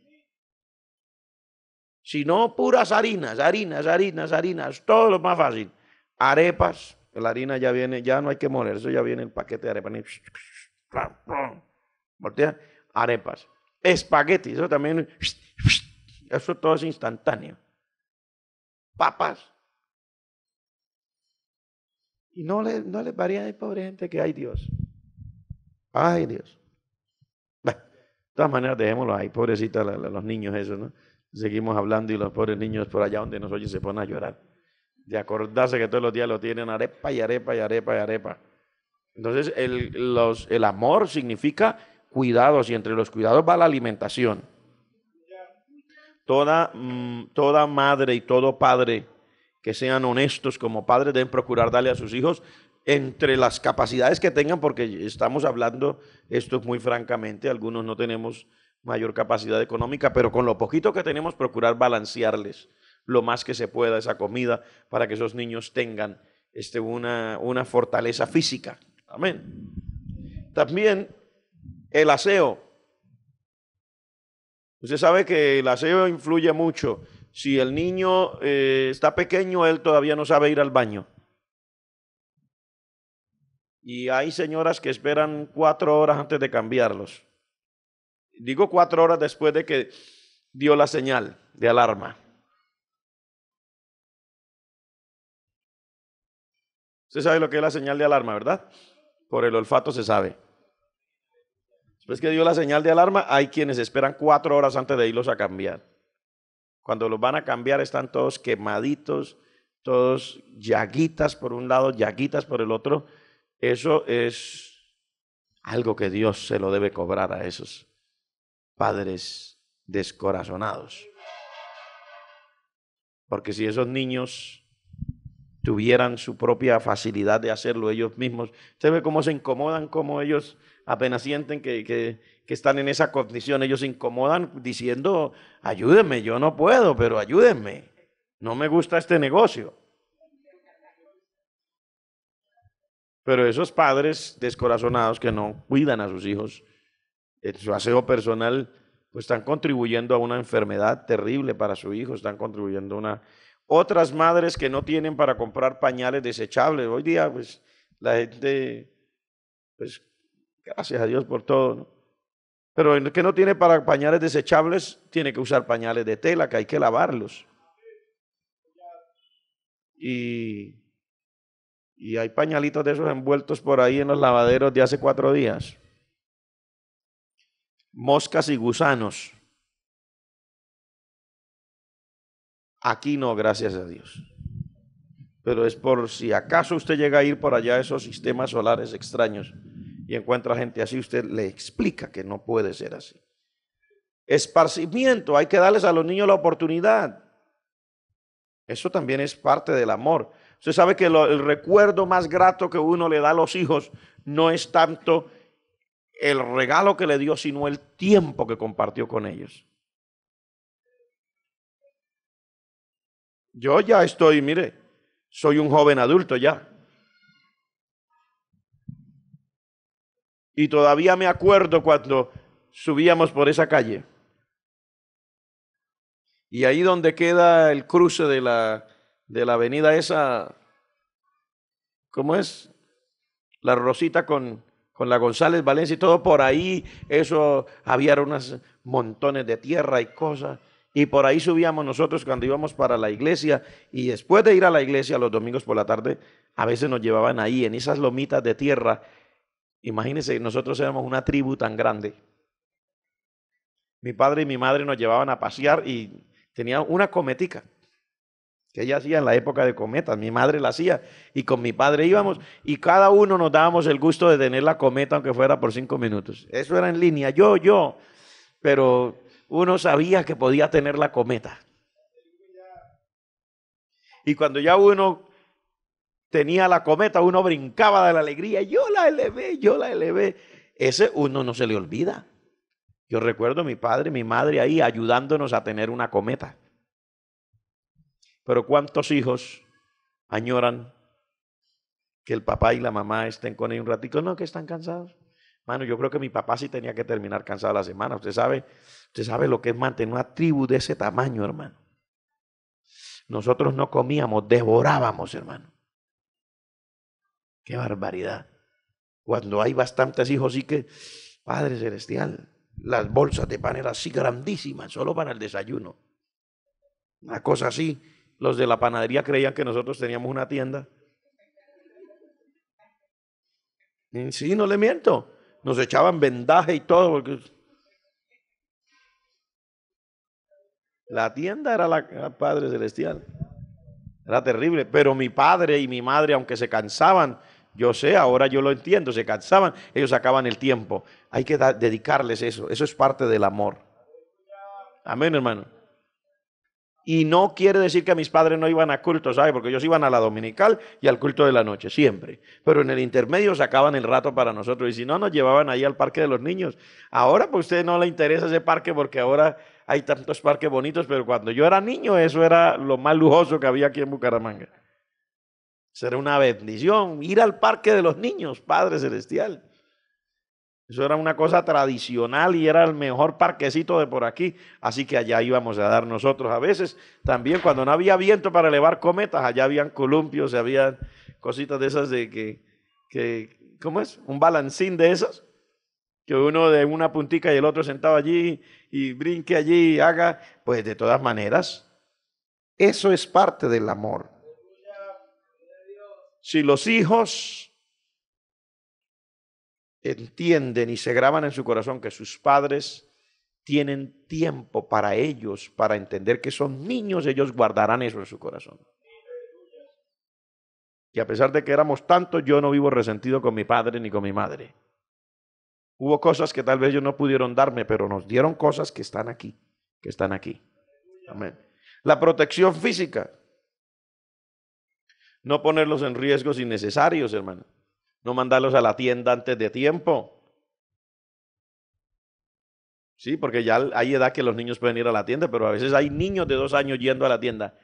Si no, puras harinas, harinas, harinas, harinas, todo lo más fácil. Arepas, la harina ya viene, ya no hay que moler, eso ya viene el paquete de arepas. Voltea, arepas. espaguetis, eso también, eso todo es instantáneo. Papas, y no le, no les varía, pobre gente que hay Dios. Ay Dios. de todas maneras, dejémoslo ahí, pobrecita los niños, eso, ¿no? Seguimos hablando y los pobres niños por allá donde nos oyen se ponen a llorar. De acordarse que todos los días lo tienen arepa y arepa y arepa y arepa. Entonces, el, los, el amor significa cuidados y entre los cuidados va la alimentación. Toda, mm, toda madre y todo padre que sean honestos como padres, deben procurar darle a sus hijos entre las capacidades que tengan, porque estamos hablando, esto muy francamente, algunos no tenemos mayor capacidad económica, pero con lo poquito que tenemos, procurar balancearles lo más que se pueda esa comida para que esos niños tengan este, una, una fortaleza física. Amén. También el aseo. Usted sabe que el aseo influye mucho si el niño eh, está pequeño, él todavía no sabe ir al baño. Y hay señoras que esperan cuatro horas antes de cambiarlos. Digo cuatro horas después de que dio la señal de alarma. Usted sabe lo que es la señal de alarma, ¿verdad? Por el olfato se sabe. Después que dio la señal de alarma, hay quienes esperan cuatro horas antes de irlos a cambiar. Cuando los van a cambiar están todos quemaditos, todos llaguitas por un lado, llaguitas por el otro. Eso es algo que Dios se lo debe cobrar a esos padres descorazonados. Porque si esos niños tuvieran su propia facilidad de hacerlo ellos mismos, se ve cómo se incomodan, como ellos apenas sienten que, están en esa condición, ellos se incomodan diciendo, ayúdenme, yo no puedo, pero ayúdenme, no me gusta este negocio. Pero esos padres descorazonados que no cuidan a sus hijos, en eh, su aseo personal, pues están contribuyendo a una enfermedad terrible para su hijo, están contribuyendo a una... Otras madres que no tienen para comprar pañales desechables, hoy día pues la gente pues Gracias a Dios por todo. Pero el que no tiene para pañales desechables, tiene que usar pañales de tela, que hay que lavarlos. Y, y hay pañalitos de esos envueltos por ahí en los lavaderos de hace cuatro días. Moscas y gusanos. Aquí no, gracias a Dios. Pero es por si acaso usted llega a ir por allá a esos sistemas solares extraños y encuentra gente así, usted le explica que no puede ser así. Esparcimiento, hay que darles a los niños la oportunidad. Eso también es parte del amor. Usted sabe que el recuerdo más grato que uno le da a los hijos no es tanto el regalo que le dio, sino el tiempo que compartió con ellos. Yo ya estoy, mire, soy un joven adulto ya. Y todavía me acuerdo cuando subíamos por esa calle. Y ahí donde queda el cruce de la, de la avenida esa, ¿cómo es? La Rosita con, con la González Valencia y todo por ahí, eso había unos montones de tierra y cosas. Y por ahí subíamos nosotros cuando íbamos para la iglesia y después de ir a la iglesia los domingos por la tarde, a veces nos llevaban ahí, en esas lomitas de tierra, Imagínense, nosotros éramos una tribu tan grande. Mi padre y mi madre nos llevaban a pasear y tenían una cometica que ella hacía en la época de cometas. Mi madre la hacía y con mi padre íbamos y cada uno nos dábamos el gusto de tener la cometa aunque fuera por cinco minutos. Eso era en línea, yo, yo, pero uno sabía que podía tener la cometa. Y cuando ya uno tenía la cometa, uno brincaba de la alegría, yo la elevé, yo la elevé. Ese uno no se le olvida. Yo recuerdo a mi padre y mi madre ahí ayudándonos a tener una cometa. Pero ¿cuántos hijos añoran que el papá y la mamá estén con ellos un ratico? No, que están cansados. Mano, yo creo que mi papá sí tenía que terminar cansado la semana. Usted sabe, usted sabe lo que es mantener una tribu de ese tamaño, hermano. Nosotros no comíamos, devorábamos, hermano. Qué barbaridad. Cuando hay bastantes hijos, sí que, Padre Celestial, las bolsas de pan eran así grandísimas, solo para el desayuno. Una cosa así. Los de la panadería creían que nosotros teníamos una tienda. sí, no le miento. Nos echaban vendaje y todo. La tienda era la Padre Celestial. Era terrible. Pero mi padre y mi madre, aunque se cansaban, yo sé, ahora yo lo entiendo, se cansaban, ellos acaban el tiempo. Hay que dedicarles eso, eso es parte del amor. Amén, hermano. Y no quiere decir que mis padres no iban a culto, ¿sabe? Porque ellos iban a la dominical y al culto de la noche, siempre. Pero en el intermedio sacaban el rato para nosotros. Y si no, nos llevaban ahí al parque de los niños. Ahora, pues a usted no le interesa ese parque porque ahora hay tantos parques bonitos, pero cuando yo era niño, eso era lo más lujoso que había aquí en Bucaramanga. Será una bendición. Ir al parque de los niños, Padre Celestial. Eso era una cosa tradicional y era el mejor parquecito de por aquí. Así que allá íbamos a dar nosotros. A veces también cuando no había viento para elevar cometas, allá habían columpios, había cositas de esas de que, que ¿cómo es? Un balancín de esas. Que uno de una puntica y el otro sentado allí y brinque allí y haga. Pues de todas maneras, eso es parte del amor si los hijos entienden y se graban en su corazón que sus padres tienen tiempo para ellos, para entender que son niños, ellos guardarán eso en su corazón. Y a pesar de que éramos tantos, yo no vivo resentido con mi padre ni con mi madre. Hubo cosas que tal vez ellos no pudieron darme, pero nos dieron cosas que están aquí, que están aquí. Amén. La protección física, no ponerlos en riesgos innecesarios, hermano. No mandarlos a la tienda antes de tiempo. Sí, porque ya hay edad que los niños pueden ir a la tienda, pero a veces hay niños de dos años yendo a la tienda.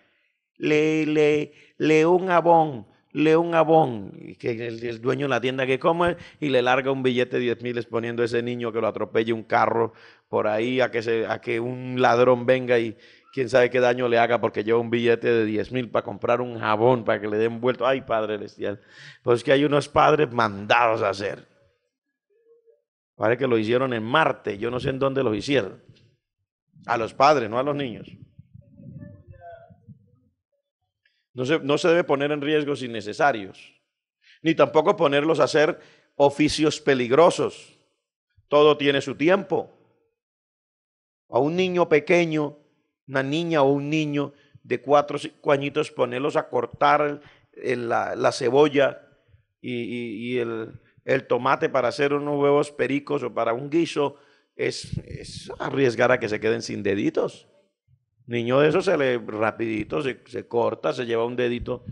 Le, le, le un abón, le un abón. Y que el, el, dueño de la tienda que come y le larga un billete de 10 mil exponiendo a ese niño que lo atropelle un carro por ahí, a que, a que un ladrón venga y, quién sabe qué daño le haga porque lleva un billete de 10 mil para comprar un jabón para que le den vuelto. Ay, Padre Celestial. Pues que hay unos padres mandados a hacer. Parece que lo hicieron en Marte, yo no sé en dónde lo hicieron. A los padres, no a los niños. No no se debe poner en riesgos innecesarios, ni tampoco ponerlos a hacer oficios peligrosos. Todo tiene su tiempo. A un niño pequeño una niña o un niño de cuatro o ponerlos a cortar la, cebolla y, el, tomate para hacer unos huevos pericos o para un guiso, es, arriesgar a que se queden sin deditos. Niño de eso se le rapidito, se, se corta, se lleva un dedito.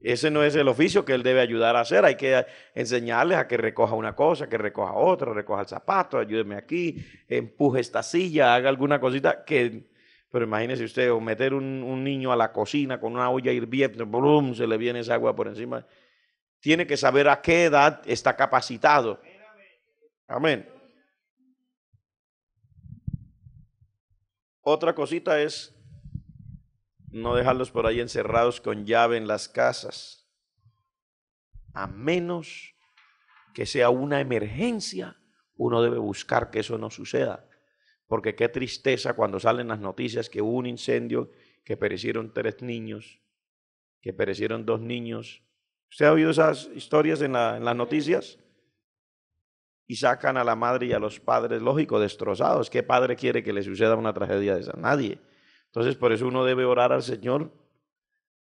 Ese no es el oficio que él debe ayudar a hacer. Hay que enseñarles a que recoja una cosa, que recoja otra, recoja el zapato, ayúdeme aquí, empuje esta silla, haga alguna cosita que pero imagínese usted, o meter un, niño a la cocina con una olla hirviendo, se le viene esa agua por encima. Tiene que saber a qué edad está capacitado. Amén. Otra cosita es no dejarlos por ahí encerrados con llave en las casas, a menos que sea una emergencia, uno debe buscar que eso no suceda. Porque qué tristeza cuando salen las noticias que hubo un incendio, que perecieron tres niños, que perecieron dos niños. ¿Usted ha oído esas historias en, las noticias? Y sacan a la madre y a los padres, lógico, destrozados. ¿Qué padre quiere que le suceda una tragedia de esa? Nadie. Entonces, por eso uno debe orar al Señor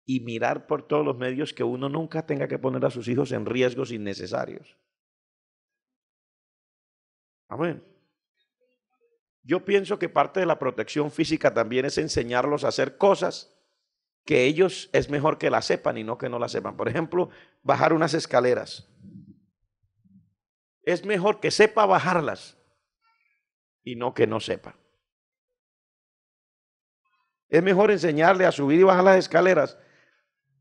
y mirar por todos los medios que uno nunca tenga que poner a sus hijos en riesgos innecesarios. Amén. Yo pienso que parte de la protección física también es enseñarlos a hacer cosas que ellos es mejor que la sepan y no que no la sepan. Por ejemplo, bajar unas escaleras. Es mejor que sepa bajarlas y no que no sepa. Es mejor enseñarle a subir y bajar las escaleras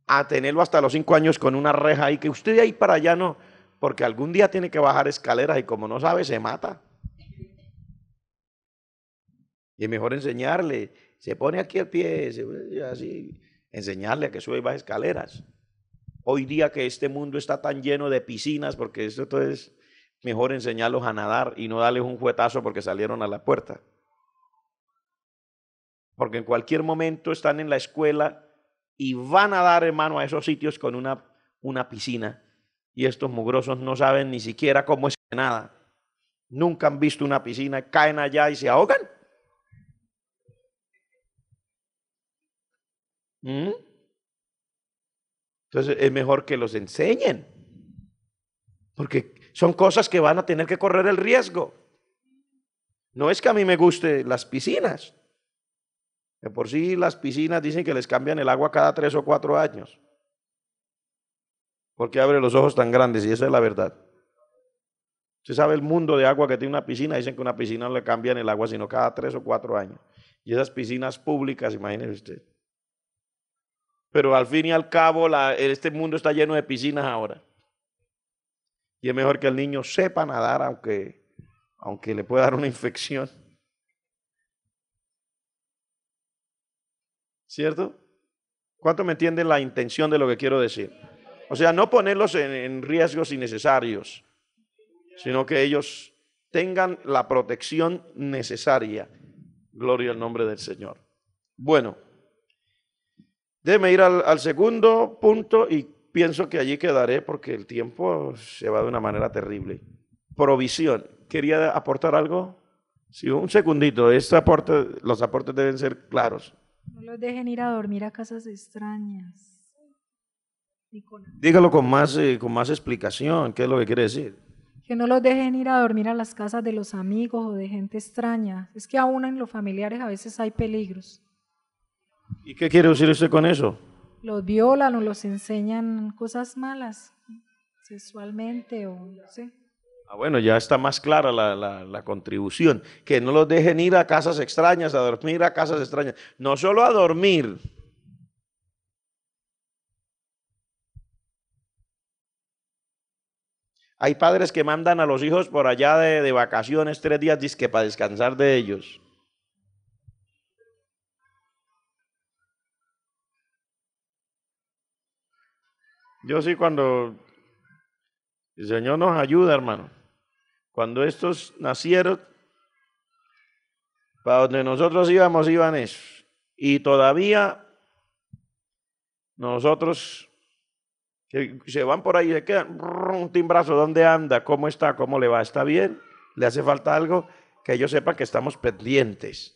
a tenerlo hasta los cinco años con una reja y que usted de ahí para allá no, porque algún día tiene que bajar escaleras y como no sabe se mata. Y es mejor enseñarle. Se pone aquí al pie, así, enseñarle a que sube y escaleras. Hoy día que este mundo está tan lleno de piscinas, porque esto entonces mejor enseñarlos a nadar y no darles un juetazo porque salieron a la puerta. Porque en cualquier momento están en la escuela y van a dar, hermano, a esos sitios con una, una piscina. Y estos mugrosos no saben ni siquiera cómo es que nada. Nunca han visto una piscina, caen allá y se ahogan. ¿Mm? Entonces es mejor que los enseñen, porque son cosas que van a tener que correr el riesgo. No es que a mí me gusten las piscinas. De por sí las piscinas dicen que les cambian el agua cada tres o cuatro años. Porque abre los ojos tan grandes y esa es la verdad. Usted sabe el mundo de agua que tiene una piscina. Dicen que una piscina no le cambian el agua sino cada tres o cuatro años. Y esas piscinas públicas, imagínese usted. Pero al fin y al cabo, este mundo está lleno de piscinas ahora. Y es mejor que el niño sepa nadar, aunque, aunque le pueda dar una infección. ¿Cierto? ¿Cuánto me entienden la intención de lo que quiero decir? O sea, no ponerlos en riesgos innecesarios, sino que ellos tengan la protección necesaria. Gloria al nombre del Señor. Bueno, Déjeme ir al, segundo punto y pienso que allí quedaré porque el tiempo se va de una manera terrible. Provisión. ¿Quería aportar algo? Sí, un segundito. Este aporte, los aportes deben ser claros. No los dejen ir a dormir a casas extrañas. Dígalo con más, eh, con más explicación. ¿Qué es lo que quiere decir? Que no los dejen ir a dormir a las casas de los amigos o de gente extraña. Es que aún en los familiares a veces hay peligros. ¿Y qué quiere decir usted con eso? Los violan o los enseñan cosas malas sexualmente o sé. Ah, bueno, ya está más clara la, contribución. Que no los dejen ir a casas extrañas, a dormir a casas extrañas. No solo a dormir. Hay padres que mandan a los hijos por allá de, vacaciones tres días, que para descansar de ellos. Yo sí cuando el Señor nos ayuda, hermano. Cuando estos nacieron, para donde nosotros íbamos, iban esos. Y todavía nosotros que se van por ahí, se quedan, un timbrazo, ¿dónde anda? ¿Cómo está? ¿Cómo le va? ¿Está bien? ¿Le hace falta algo? Que ellos sepan que estamos pendientes.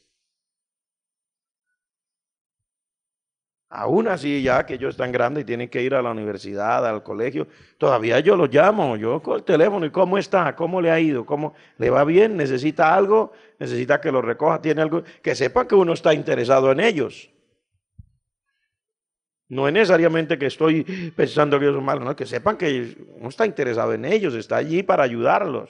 Aún así, ya que ellos están grandes y tienen que ir a la universidad, al colegio, todavía yo los llamo, yo con el teléfono, ¿y cómo está? ¿Cómo le ha ido? ¿Cómo le va bien? ¿Necesita algo? ¿Necesita que lo recoja? ¿Tiene algo? Que sepan que uno está interesado en ellos. No es necesariamente que estoy pensando que ellos son malos, no, que sepan que uno está interesado en ellos, está allí para ayudarlos.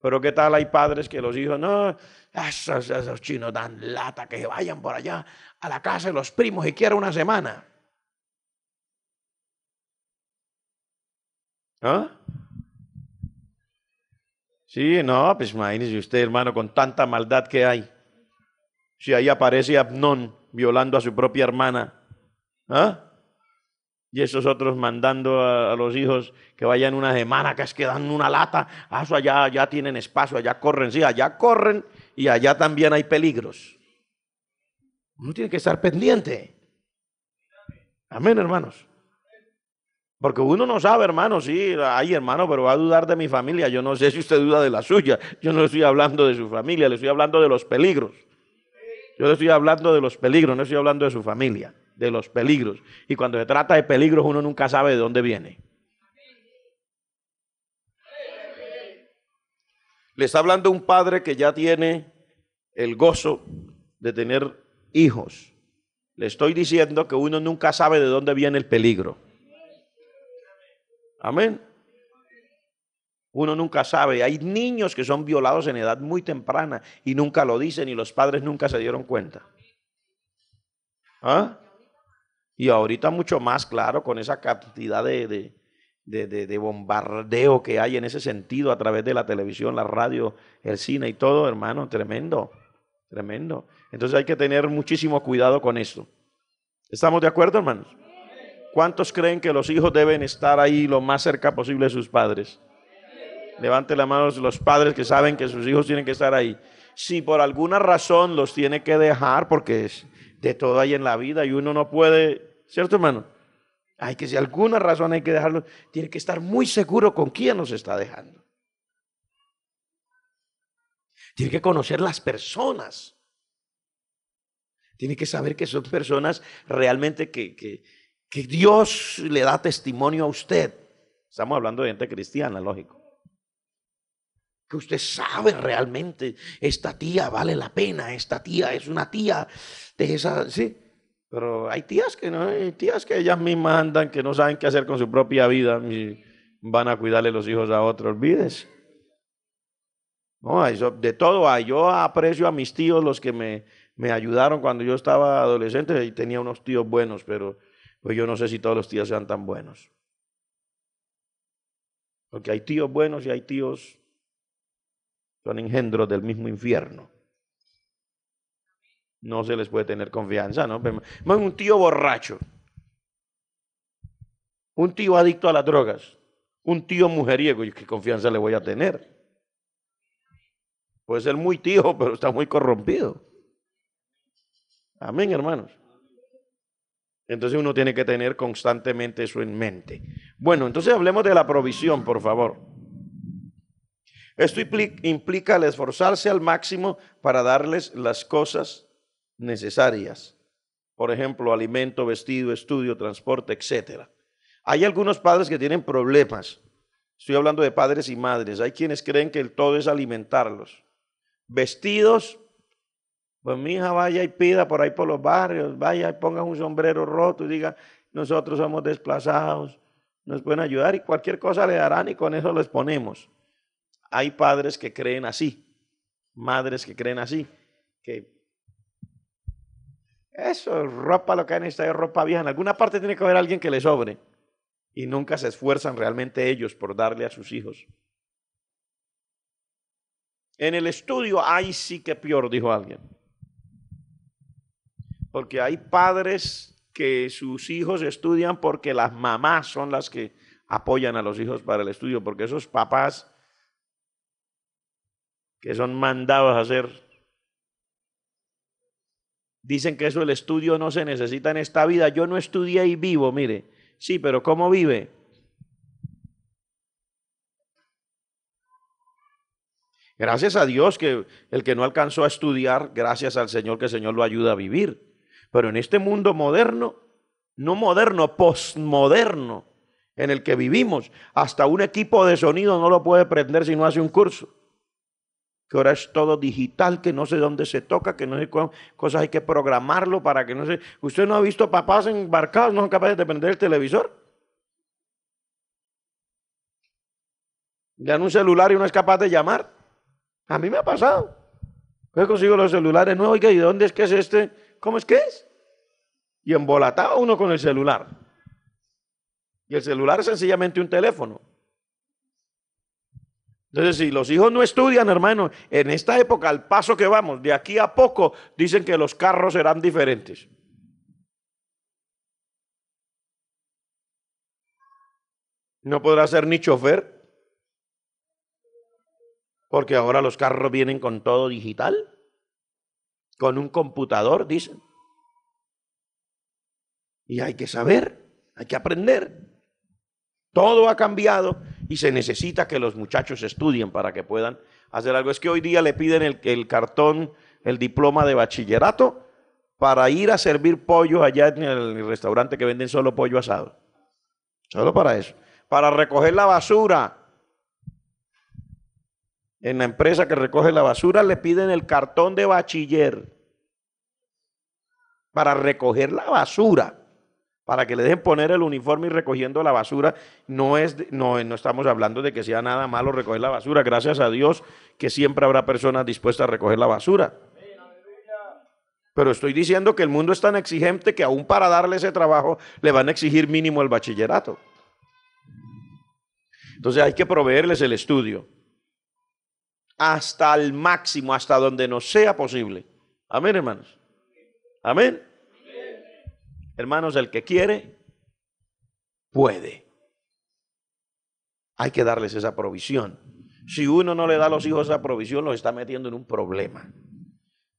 Pero qué tal hay padres que los hijos, no, esos, chinos dan lata, que vayan por allá a la casa de los primos y quiera una semana. ¿Ah? Sí, no, pues imagínese usted, hermano, con tanta maldad que hay. Si ahí aparece Abnón violando a su propia hermana. ¿Ah? y esos otros mandando a, los hijos que vayan una semana, que es que dan una lata, ah, allá, ya tienen espacio, allá corren, sí, allá corren y allá también hay peligros. Uno tiene que estar pendiente. Amén, hermanos. Porque uno no sabe, hermano, sí, hay hermano, pero va a dudar de mi familia. Yo no sé si usted duda de la suya. Yo no estoy hablando de su familia, le estoy hablando de los peligros. Yo le estoy hablando de los peligros, no estoy hablando de su familia de los peligros. Y cuando se trata de peligros, uno nunca sabe de dónde viene. Le está hablando un padre que ya tiene el gozo de tener hijos. Le estoy diciendo que uno nunca sabe de dónde viene el peligro. Amén. Uno nunca sabe. Hay niños que son violados en edad muy temprana y nunca lo dicen y los padres nunca se dieron cuenta. ¿Ah? y ahorita mucho más claro con esa cantidad de, bombardeo que hay en ese sentido a través de la televisión, la radio, el cine y todo, hermano, tremendo, tremendo. Entonces hay que tener muchísimo cuidado con esto. ¿Estamos de acuerdo, hermanos? ¿Cuántos creen que los hijos deben estar ahí lo más cerca posible de sus padres? Levante la mano los padres que saben que sus hijos tienen que estar ahí. Si por alguna razón los tiene que dejar, porque es de todo ahí en la vida y uno no puede ¿Cierto, hermano? Hay que, si alguna razón hay que dejarlo, tiene que estar muy seguro con quién nos está dejando. Tiene que conocer las personas. Tiene que saber que son personas realmente que, que, Dios le da testimonio a usted. Estamos hablando de gente cristiana, lógico que usted sabe realmente, esta tía vale la pena, esta tía es una tía de esa, ¿sí? Pero hay tías que no, hay tías que ellas mismas andan, que no saben qué hacer con su propia vida y van a cuidarle los hijos a otros, olvides. No, de todo Yo aprecio a mis tíos, los que me, me ayudaron cuando yo estaba adolescente y tenía unos tíos buenos, pero pues yo no sé si todos los tíos sean tan buenos. Porque hay tíos buenos y hay tíos son engendros del mismo infierno no se les puede tener confianza, ¿no? un tío borracho, un tío adicto a las drogas, un tío mujeriego, ¿qué confianza le voy a tener? Puede ser muy tío, pero está muy corrompido. Amén, hermanos. Entonces uno tiene que tener constantemente eso en mente. Bueno, entonces hablemos de la provisión, por favor. Esto implica el esforzarse al máximo para darles las cosas necesarias. Por ejemplo, alimento, vestido, estudio, transporte, etc. Hay algunos padres que tienen problemas. Estoy hablando de padres y madres. Hay quienes creen que el todo es alimentarlos. Vestidos, pues mi hija vaya y pida por ahí por los barrios, vaya y ponga un sombrero roto y diga, nosotros somos desplazados, nos pueden ayudar y cualquier cosa le darán y con eso les ponemos. Hay padres que creen así, madres que creen así, que eso, ropa lo que esta necesitado, ropa vieja. En alguna parte tiene que haber alguien que le sobre. Y nunca se esfuerzan realmente ellos por darle a sus hijos. En el estudio, hay sí que peor, dijo alguien. Porque hay padres que sus hijos estudian porque las mamás son las que apoyan a los hijos para el estudio, porque esos papás que son mandados a hacer Dicen que eso el estudio no se necesita en esta vida. Yo no estudié y vivo, mire. Sí, pero ¿cómo vive? Gracias a Dios que el que no alcanzó a estudiar, gracias al Señor que el Señor lo ayuda a vivir. Pero en este mundo moderno, no moderno, postmoderno, en el que vivimos, hasta un equipo de sonido no lo puede prender si no hace un curso que ahora es todo digital, que no sé dónde se toca, que no sé cuántas cosas hay que programarlo para que no se... ¿Usted no ha visto papás embarcados, no son capaces de prender el televisor? Le dan un celular y uno es capaz de llamar. A mí me ha pasado. Yo consigo los celulares nuevos, que ¿y dónde es que es este? ¿Cómo es que es? Y embolatado uno con el celular. Y el celular es sencillamente un teléfono. Entonces, si los hijos no estudian, hermano, en esta época, al paso que vamos, de aquí a poco, dicen que los carros serán diferentes. No podrá ser ni chofer, porque ahora los carros vienen con todo digital, con un computador, dicen. Y hay que saber, hay que aprender. Todo ha cambiado y se necesita que los muchachos estudien para que puedan hacer algo. Es que hoy día le piden el, cartón, el diploma de bachillerato para ir a servir pollo allá en el restaurante que venden solo pollo asado. Solo para eso. Para recoger la basura. En la empresa que recoge la basura le piden el cartón de bachiller para recoger la basura para que le dejen poner el uniforme y recogiendo la basura. No, es, no, no estamos hablando de que sea nada malo recoger la basura. Gracias a Dios que siempre habrá personas dispuestas a recoger la basura. Pero estoy diciendo que el mundo es tan exigente que aún para darle ese trabajo le van a exigir mínimo el bachillerato. Entonces hay que proveerles el estudio hasta el máximo, hasta donde no sea posible. Amén, hermanos. Amén. Hermanos, el que quiere, puede. Hay que darles esa provisión. Si uno no le da a los hijos esa provisión, los está metiendo en un problema.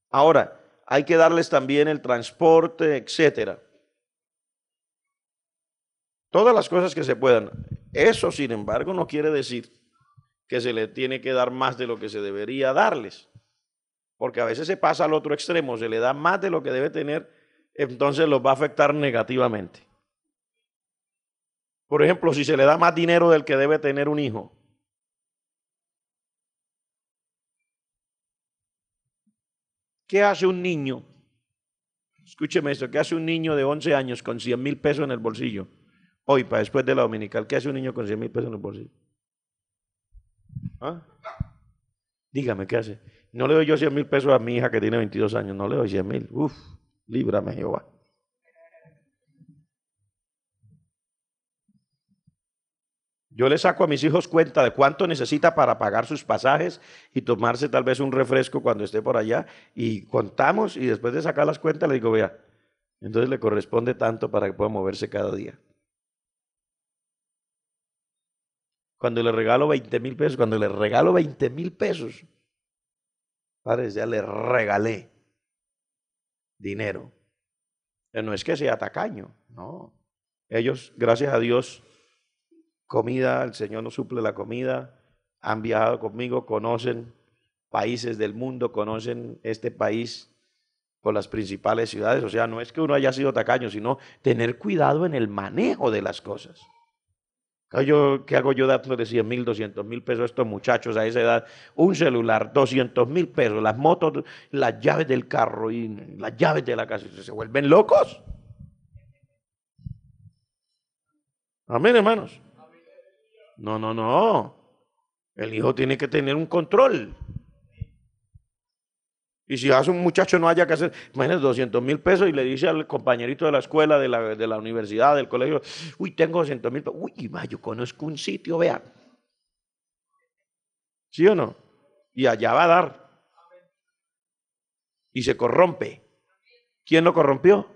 Ahora, hay que darles también el transporte, etcétera. Todas las cosas que se puedan. Eso, sin embargo, no quiere decir que se le tiene que dar más de lo que se debería darles. Porque a veces se pasa al otro extremo, se le da más de lo que debe tener entonces los va a afectar negativamente. Por ejemplo, si se le da más dinero del que debe tener un hijo, ¿Qué hace un niño? Escúcheme esto, ¿qué hace un niño de 11 años con 100 mil pesos en el bolsillo? Hoy, para después de la dominical, ¿qué hace un niño con 100 mil pesos en el bolsillo? ¿Ah? Dígame, ¿qué hace? No le doy yo 100 mil pesos a mi hija que tiene 22 años, no le doy 100 mil. Uf, Líbrame, Jehová. Yo le saco a mis hijos cuenta de cuánto necesita para pagar sus pasajes y tomarse tal vez un refresco cuando esté por allá. Y contamos y después de sacar las cuentas le digo, vea, entonces le corresponde tanto para que pueda moverse cada día. Cuando le regalo 20 mil pesos, cuando le regalo 20 mil pesos, padre, ya le regalé dinero. Eh, no es que sea tacaño, no. Ellos, gracias a Dios, comida, el Señor nos suple la comida, han viajado conmigo, conocen países del mundo, conocen este país con las principales ciudades. O sea, no es que uno haya sido tacaño, sino tener cuidado en el manejo de las cosas. Ah, ¿Qué hago yo dando de 100 mil, 200 mil pesos a estos muchachos a esa edad? Un celular, 200 mil pesos, las motos, las llaves del carro y las llaves de la casa. ¿Se vuelven locos? Amén, hermanos. No, no, no. El hijo tiene que tener un control. Y si hace un muchacho no haya que hacer, imagínate 200 mil pesos y le dice al compañerito de la escuela, de la, universidad, del colegio, uy, tengo 200 mil pesos. Uy, yo conozco un sitio, vean. ¿Sí o no? Y allá va a dar. Y se corrompe. ¿Quién lo corrompió?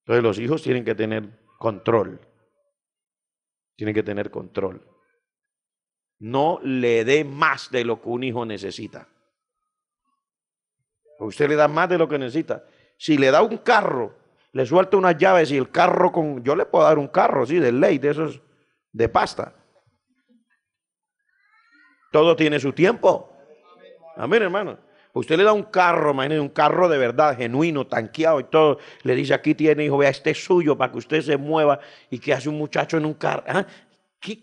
Entonces los hijos tienen que tener control tiene que tener control. No le dé más de lo que un hijo necesita. Usted le da más de lo que necesita. Si le da un carro, le suelta unas llaves y el carro con... Yo le puedo dar un carro, sí, de ley, de esos, de pasta. Todo tiene su tiempo. Amén, hermano. Pues usted le da un carro, imagínese, un carro de verdad, genuino, tanqueado y todo. Le dice, aquí tiene, hijo, vea, este es suyo para que usted se mueva. ¿Y qué hace un muchacho en un carro? ¿Ah? ¿Qué?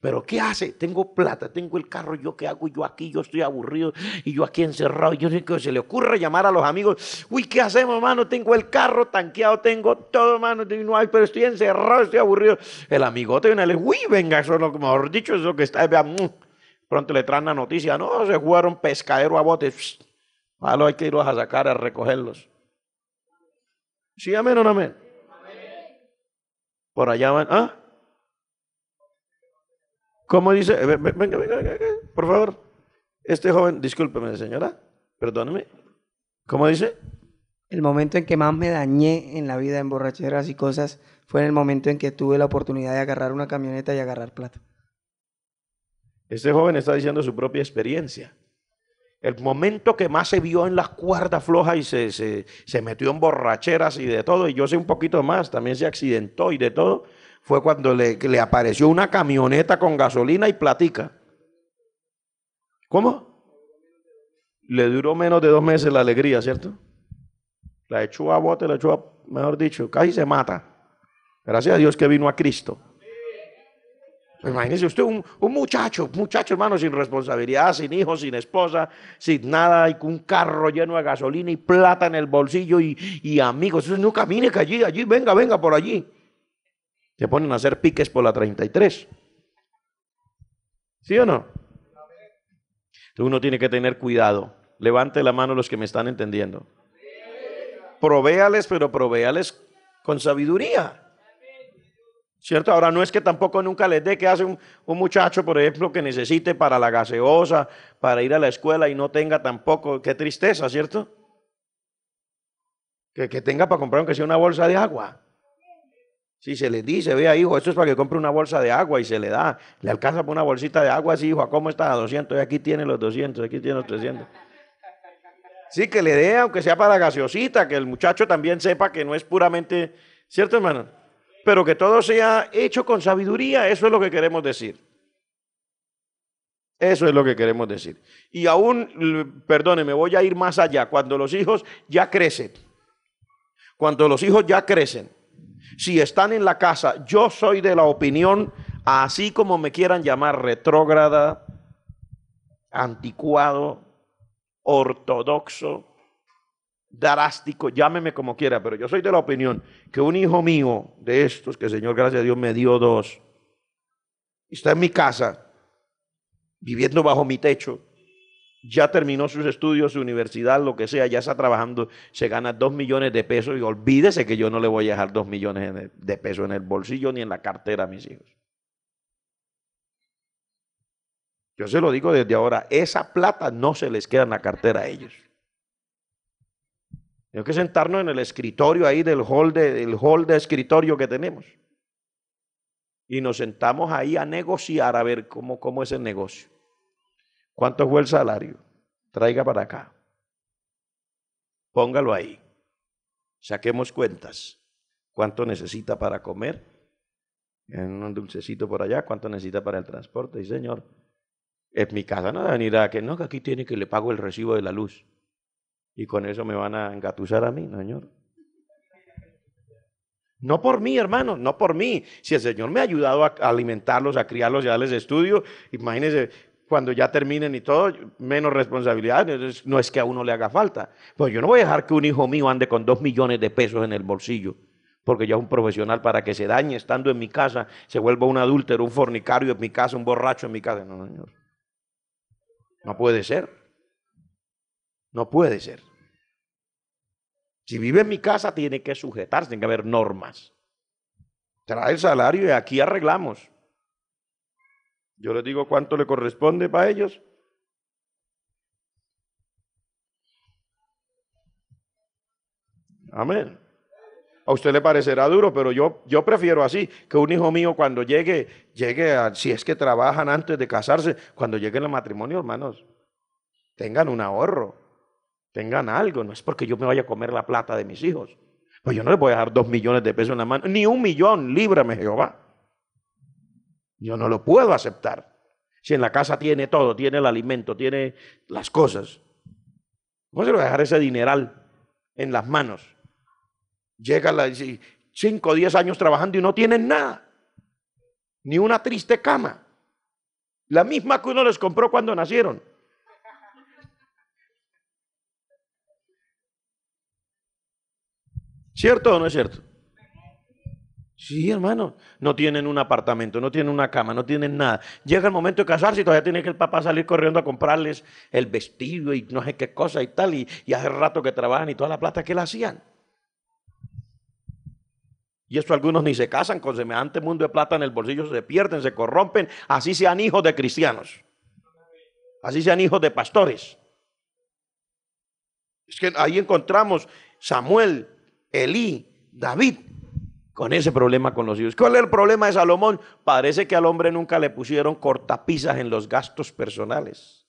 ¿Pero qué hace? Tengo plata, tengo el carro, ¿yo qué hago? Yo aquí, yo estoy aburrido y yo aquí encerrado. Y yo que se le ocurre llamar a los amigos. Uy, ¿qué hacemos, hermano? Tengo el carro tanqueado, tengo todo, hermano. No pero estoy encerrado, estoy aburrido. El amigote viene y le uy, venga, eso es lo que mejor dicho, es lo que está. Vea, mm, Pronto le traen la noticia, no, se jugaron pescadero a botes. Malo hay que irlos a sacar a recogerlos. ¿Sí, amén o no amén? Por allá van, ¿ah? ¿Cómo dice? Venga, venga, venga, por favor. Este joven, discúlpeme, señora, perdóneme. ¿Cómo dice? El momento en que más me dañé en la vida en borracheras y cosas fue en el momento en que tuve la oportunidad de agarrar una camioneta y agarrar plata. Este joven está diciendo su propia experiencia. El momento que más se vio en las cuerdas flojas y se, metió en borracheras y de todo, y yo sé un poquito más, también se accidentó y de todo, fue cuando le, le apareció una camioneta con gasolina y platica. ¿Cómo? Le duró menos de dos meses la alegría, ¿cierto? La echó a bote, la echó a, mejor dicho, casi se mata. Gracias a Dios que vino a Cristo. Pues imagínese usted un, un muchacho, muchacho hermano, sin responsabilidad, sin hijos, sin esposa, sin nada, y con un carro lleno de gasolina y plata en el bolsillo y, y amigos. No camine que allí, allí, venga, venga por allí. Se ponen a hacer piques por la 33. ¿Sí o no? Uno tiene que tener cuidado. Levante la mano los que me están entendiendo. Provéales, pero provéales con sabiduría. ¿cierto? Ahora no es que tampoco nunca les dé que hace un, muchacho, por ejemplo, que necesite para la gaseosa, para ir a la escuela y no tenga tampoco, qué tristeza, ¿cierto? Que, tenga para comprar aunque sea una bolsa de agua. Si se le dice, vea hijo, esto es para que compre una bolsa de agua y se le da, le alcanza por una bolsita de agua, sí, hijo, ¿a cómo está? A 200, aquí tiene los 200, aquí tiene los 300. Sí, que le dé, aunque sea para gaseosita, que el muchacho también sepa que no es puramente, ¿cierto hermano? pero que todo sea hecho con sabiduría, eso es lo que queremos decir. Eso es lo que queremos decir. Y aún, perdóneme voy a ir más allá, cuando los hijos ya crecen, cuando los hijos ya crecen, si están en la casa, yo soy de la opinión, así como me quieran llamar retrógrada, anticuado, ortodoxo, drástico, llámeme como quiera, pero yo soy de la opinión que un hijo mío de estos, que Señor, gracias a Dios, me dio dos, está en mi casa, viviendo bajo mi techo, ya terminó sus estudios, su universidad, lo que sea, ya está trabajando, se gana dos millones de pesos y olvídese que yo no le voy a dejar dos millones de pesos en el bolsillo ni en la cartera a mis hijos. Yo se lo digo desde ahora, esa plata no se les queda en la cartera a ellos. Tengo que sentarnos en el escritorio ahí del hall de, hall de escritorio que tenemos. Y nos sentamos ahí a negociar, a ver cómo, cómo es el negocio. ¿Cuánto fue el salario? Traiga para acá. Póngalo ahí. Saquemos cuentas. ¿Cuánto necesita para comer? En un dulcecito por allá. ¿Cuánto necesita para el transporte? y señor. es mi casa no va que no, que aquí tiene que le pago el recibo de la luz y con eso me van a engatusar a mí, Señor. No por mí, hermano, no por mí. Si el Señor me ha ayudado a alimentarlos, a criarlos y a darles estudio, imagínense cuando ya terminen y todo, menos responsabilidad. No es que a uno le haga falta. Pues yo no voy a dejar que un hijo mío ande con dos millones de pesos en el bolsillo, porque ya es un profesional para que se dañe estando en mi casa, se vuelva un adúltero, un fornicario en mi casa, un borracho en mi casa. No, señor. No puede ser. No puede ser. Si vive en mi casa, tiene que sujetarse, tiene que haber normas. Trae el salario y aquí arreglamos. Yo les digo cuánto le corresponde para ellos. Amén. A usted le parecerá duro, pero yo, yo prefiero así, que un hijo mío cuando llegue, llegue a, si es que trabajan antes de casarse, cuando llegue el matrimonio, hermanos, tengan un ahorro tengan algo. No es porque yo me vaya a comer la plata de mis hijos. Pues yo no les voy a dar dos millones de pesos en la mano, ni un millón, líbrame Jehová. Yo no lo puedo aceptar. Si en la casa tiene todo, tiene el alimento, tiene las cosas. ¿Cómo se lo voy a dejar ese dineral en las manos? Llega la, cinco o diez años trabajando y no tienen nada. Ni una triste cama. La misma que uno les compró cuando nacieron. ¿Cierto o no es cierto? Sí, hermano. No tienen un apartamento, no tienen una cama, no tienen nada. Llega el momento de casarse y todavía tiene que el papá salir corriendo a comprarles el vestido y no sé qué cosa y tal. Y, hace rato que trabajan y toda la plata que le hacían. Y esto algunos ni se casan con semejante mundo de plata en el bolsillo, se pierden, se corrompen. Así sean hijos de cristianos. Así sean hijos de pastores. Es que ahí encontramos Samuel, Elí, David, con ese problema con los hijos. ¿Cuál es el problema de Salomón? Parece que al hombre nunca le pusieron cortapisas en los gastos personales.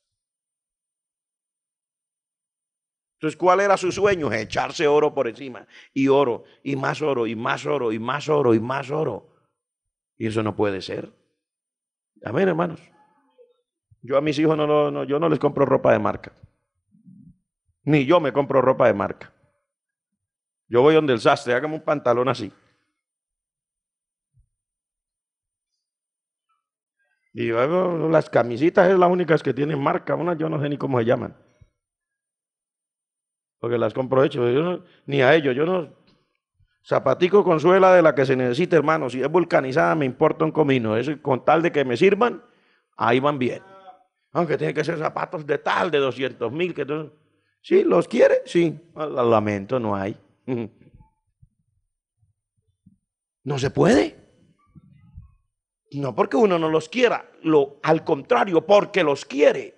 Entonces, ¿cuál era su sueño? Echarse oro por encima. Y oro, y más oro, y más oro, y más oro, y más oro. Y eso no puede ser. Amén, hermanos. Yo a mis hijos no, no, no, yo no les compro ropa de marca. Ni yo me compro ropa de marca. Yo voy donde el sastre, hágame un pantalón así. Y luego las camisitas es las únicas que tienen marca, unas yo no sé ni cómo se llaman. Porque las compro hechos ni a ellos, yo no. Zapatico con suela de la que se necesita, hermano. Si es vulcanizada, me importa un comino. Eso, con tal de que me sirvan, ahí van bien. Aunque tiene que ser zapatos de tal, de 200 mil. Que... Sí, los quiere, sí. Ah, lamento, no hay. No se puede. No porque uno no los quiera, lo, al contrario, porque los quiere.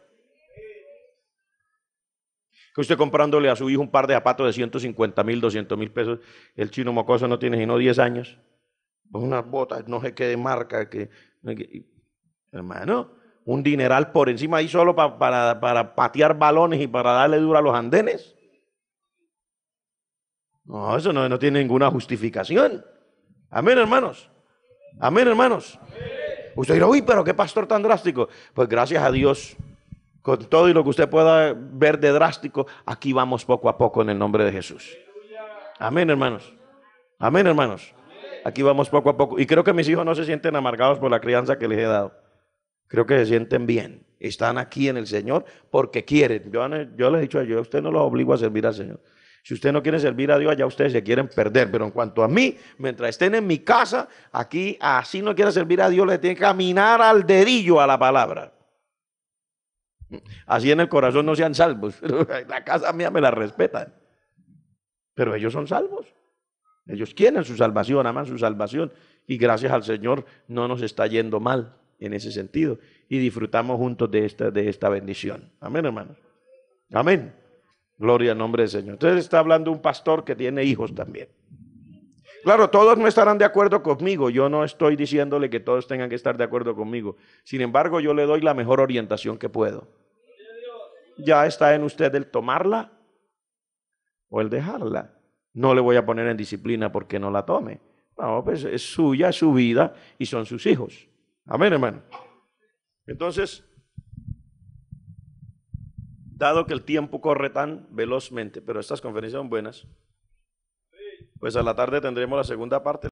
Que usted comprándole a su hijo un par de zapatos de 150 mil, 200 mil pesos, el chino mocoso no tiene sino 10 años. Pues Unas botas, no sé qué de marca, que, hermano, un dineral por encima ahí solo para, para patear balones y para darle duro a los andenes. No, eso no, no tiene ninguna justificación. Amén, hermanos. Amén, hermanos. Usted dirá, uy, pero qué pastor tan drástico. Pues gracias a Dios, con todo y lo que usted pueda ver de drástico, aquí vamos poco a poco en el nombre de Jesús. Amén, hermanos. Amén, hermanos. Aquí vamos poco a poco. Y creo que mis hijos no se sienten amargados por la crianza que les he dado. Creo que se sienten bien. Están aquí en el Señor porque quieren. Yo, les he dicho a ellos, usted no los obligo a servir al Señor. Si usted no quiere servir a Dios, allá ustedes se quieren perder. Pero en cuanto a mí, mientras estén en mi casa, aquí así no quiere servir a Dios, le tiene que caminar al dedillo a la palabra. Así en el corazón no sean salvos. la casa mía me la respetan. Pero ellos son salvos. Ellos quieren su salvación, aman su salvación. Y gracias al Señor no nos está yendo mal en ese sentido. Y disfrutamos juntos de esta, de esta bendición. Amén, hermanos. Amén. Gloria al nombre del Señor. Entonces está hablando un pastor que tiene hijos también. Claro, todos no estarán de acuerdo conmigo. Yo no estoy diciéndole que todos tengan que estar de acuerdo conmigo. Sin embargo, yo le doy la mejor orientación que puedo. Ya está en usted el tomarla o el dejarla. No le voy a poner en disciplina porque no la tome. No, pues es suya, es su vida y son sus hijos. Amén, hermano. Entonces, dado que el tiempo corre tan velozmente, pero estas conferencias son buenas, pues a la tarde tendremos la segunda parte.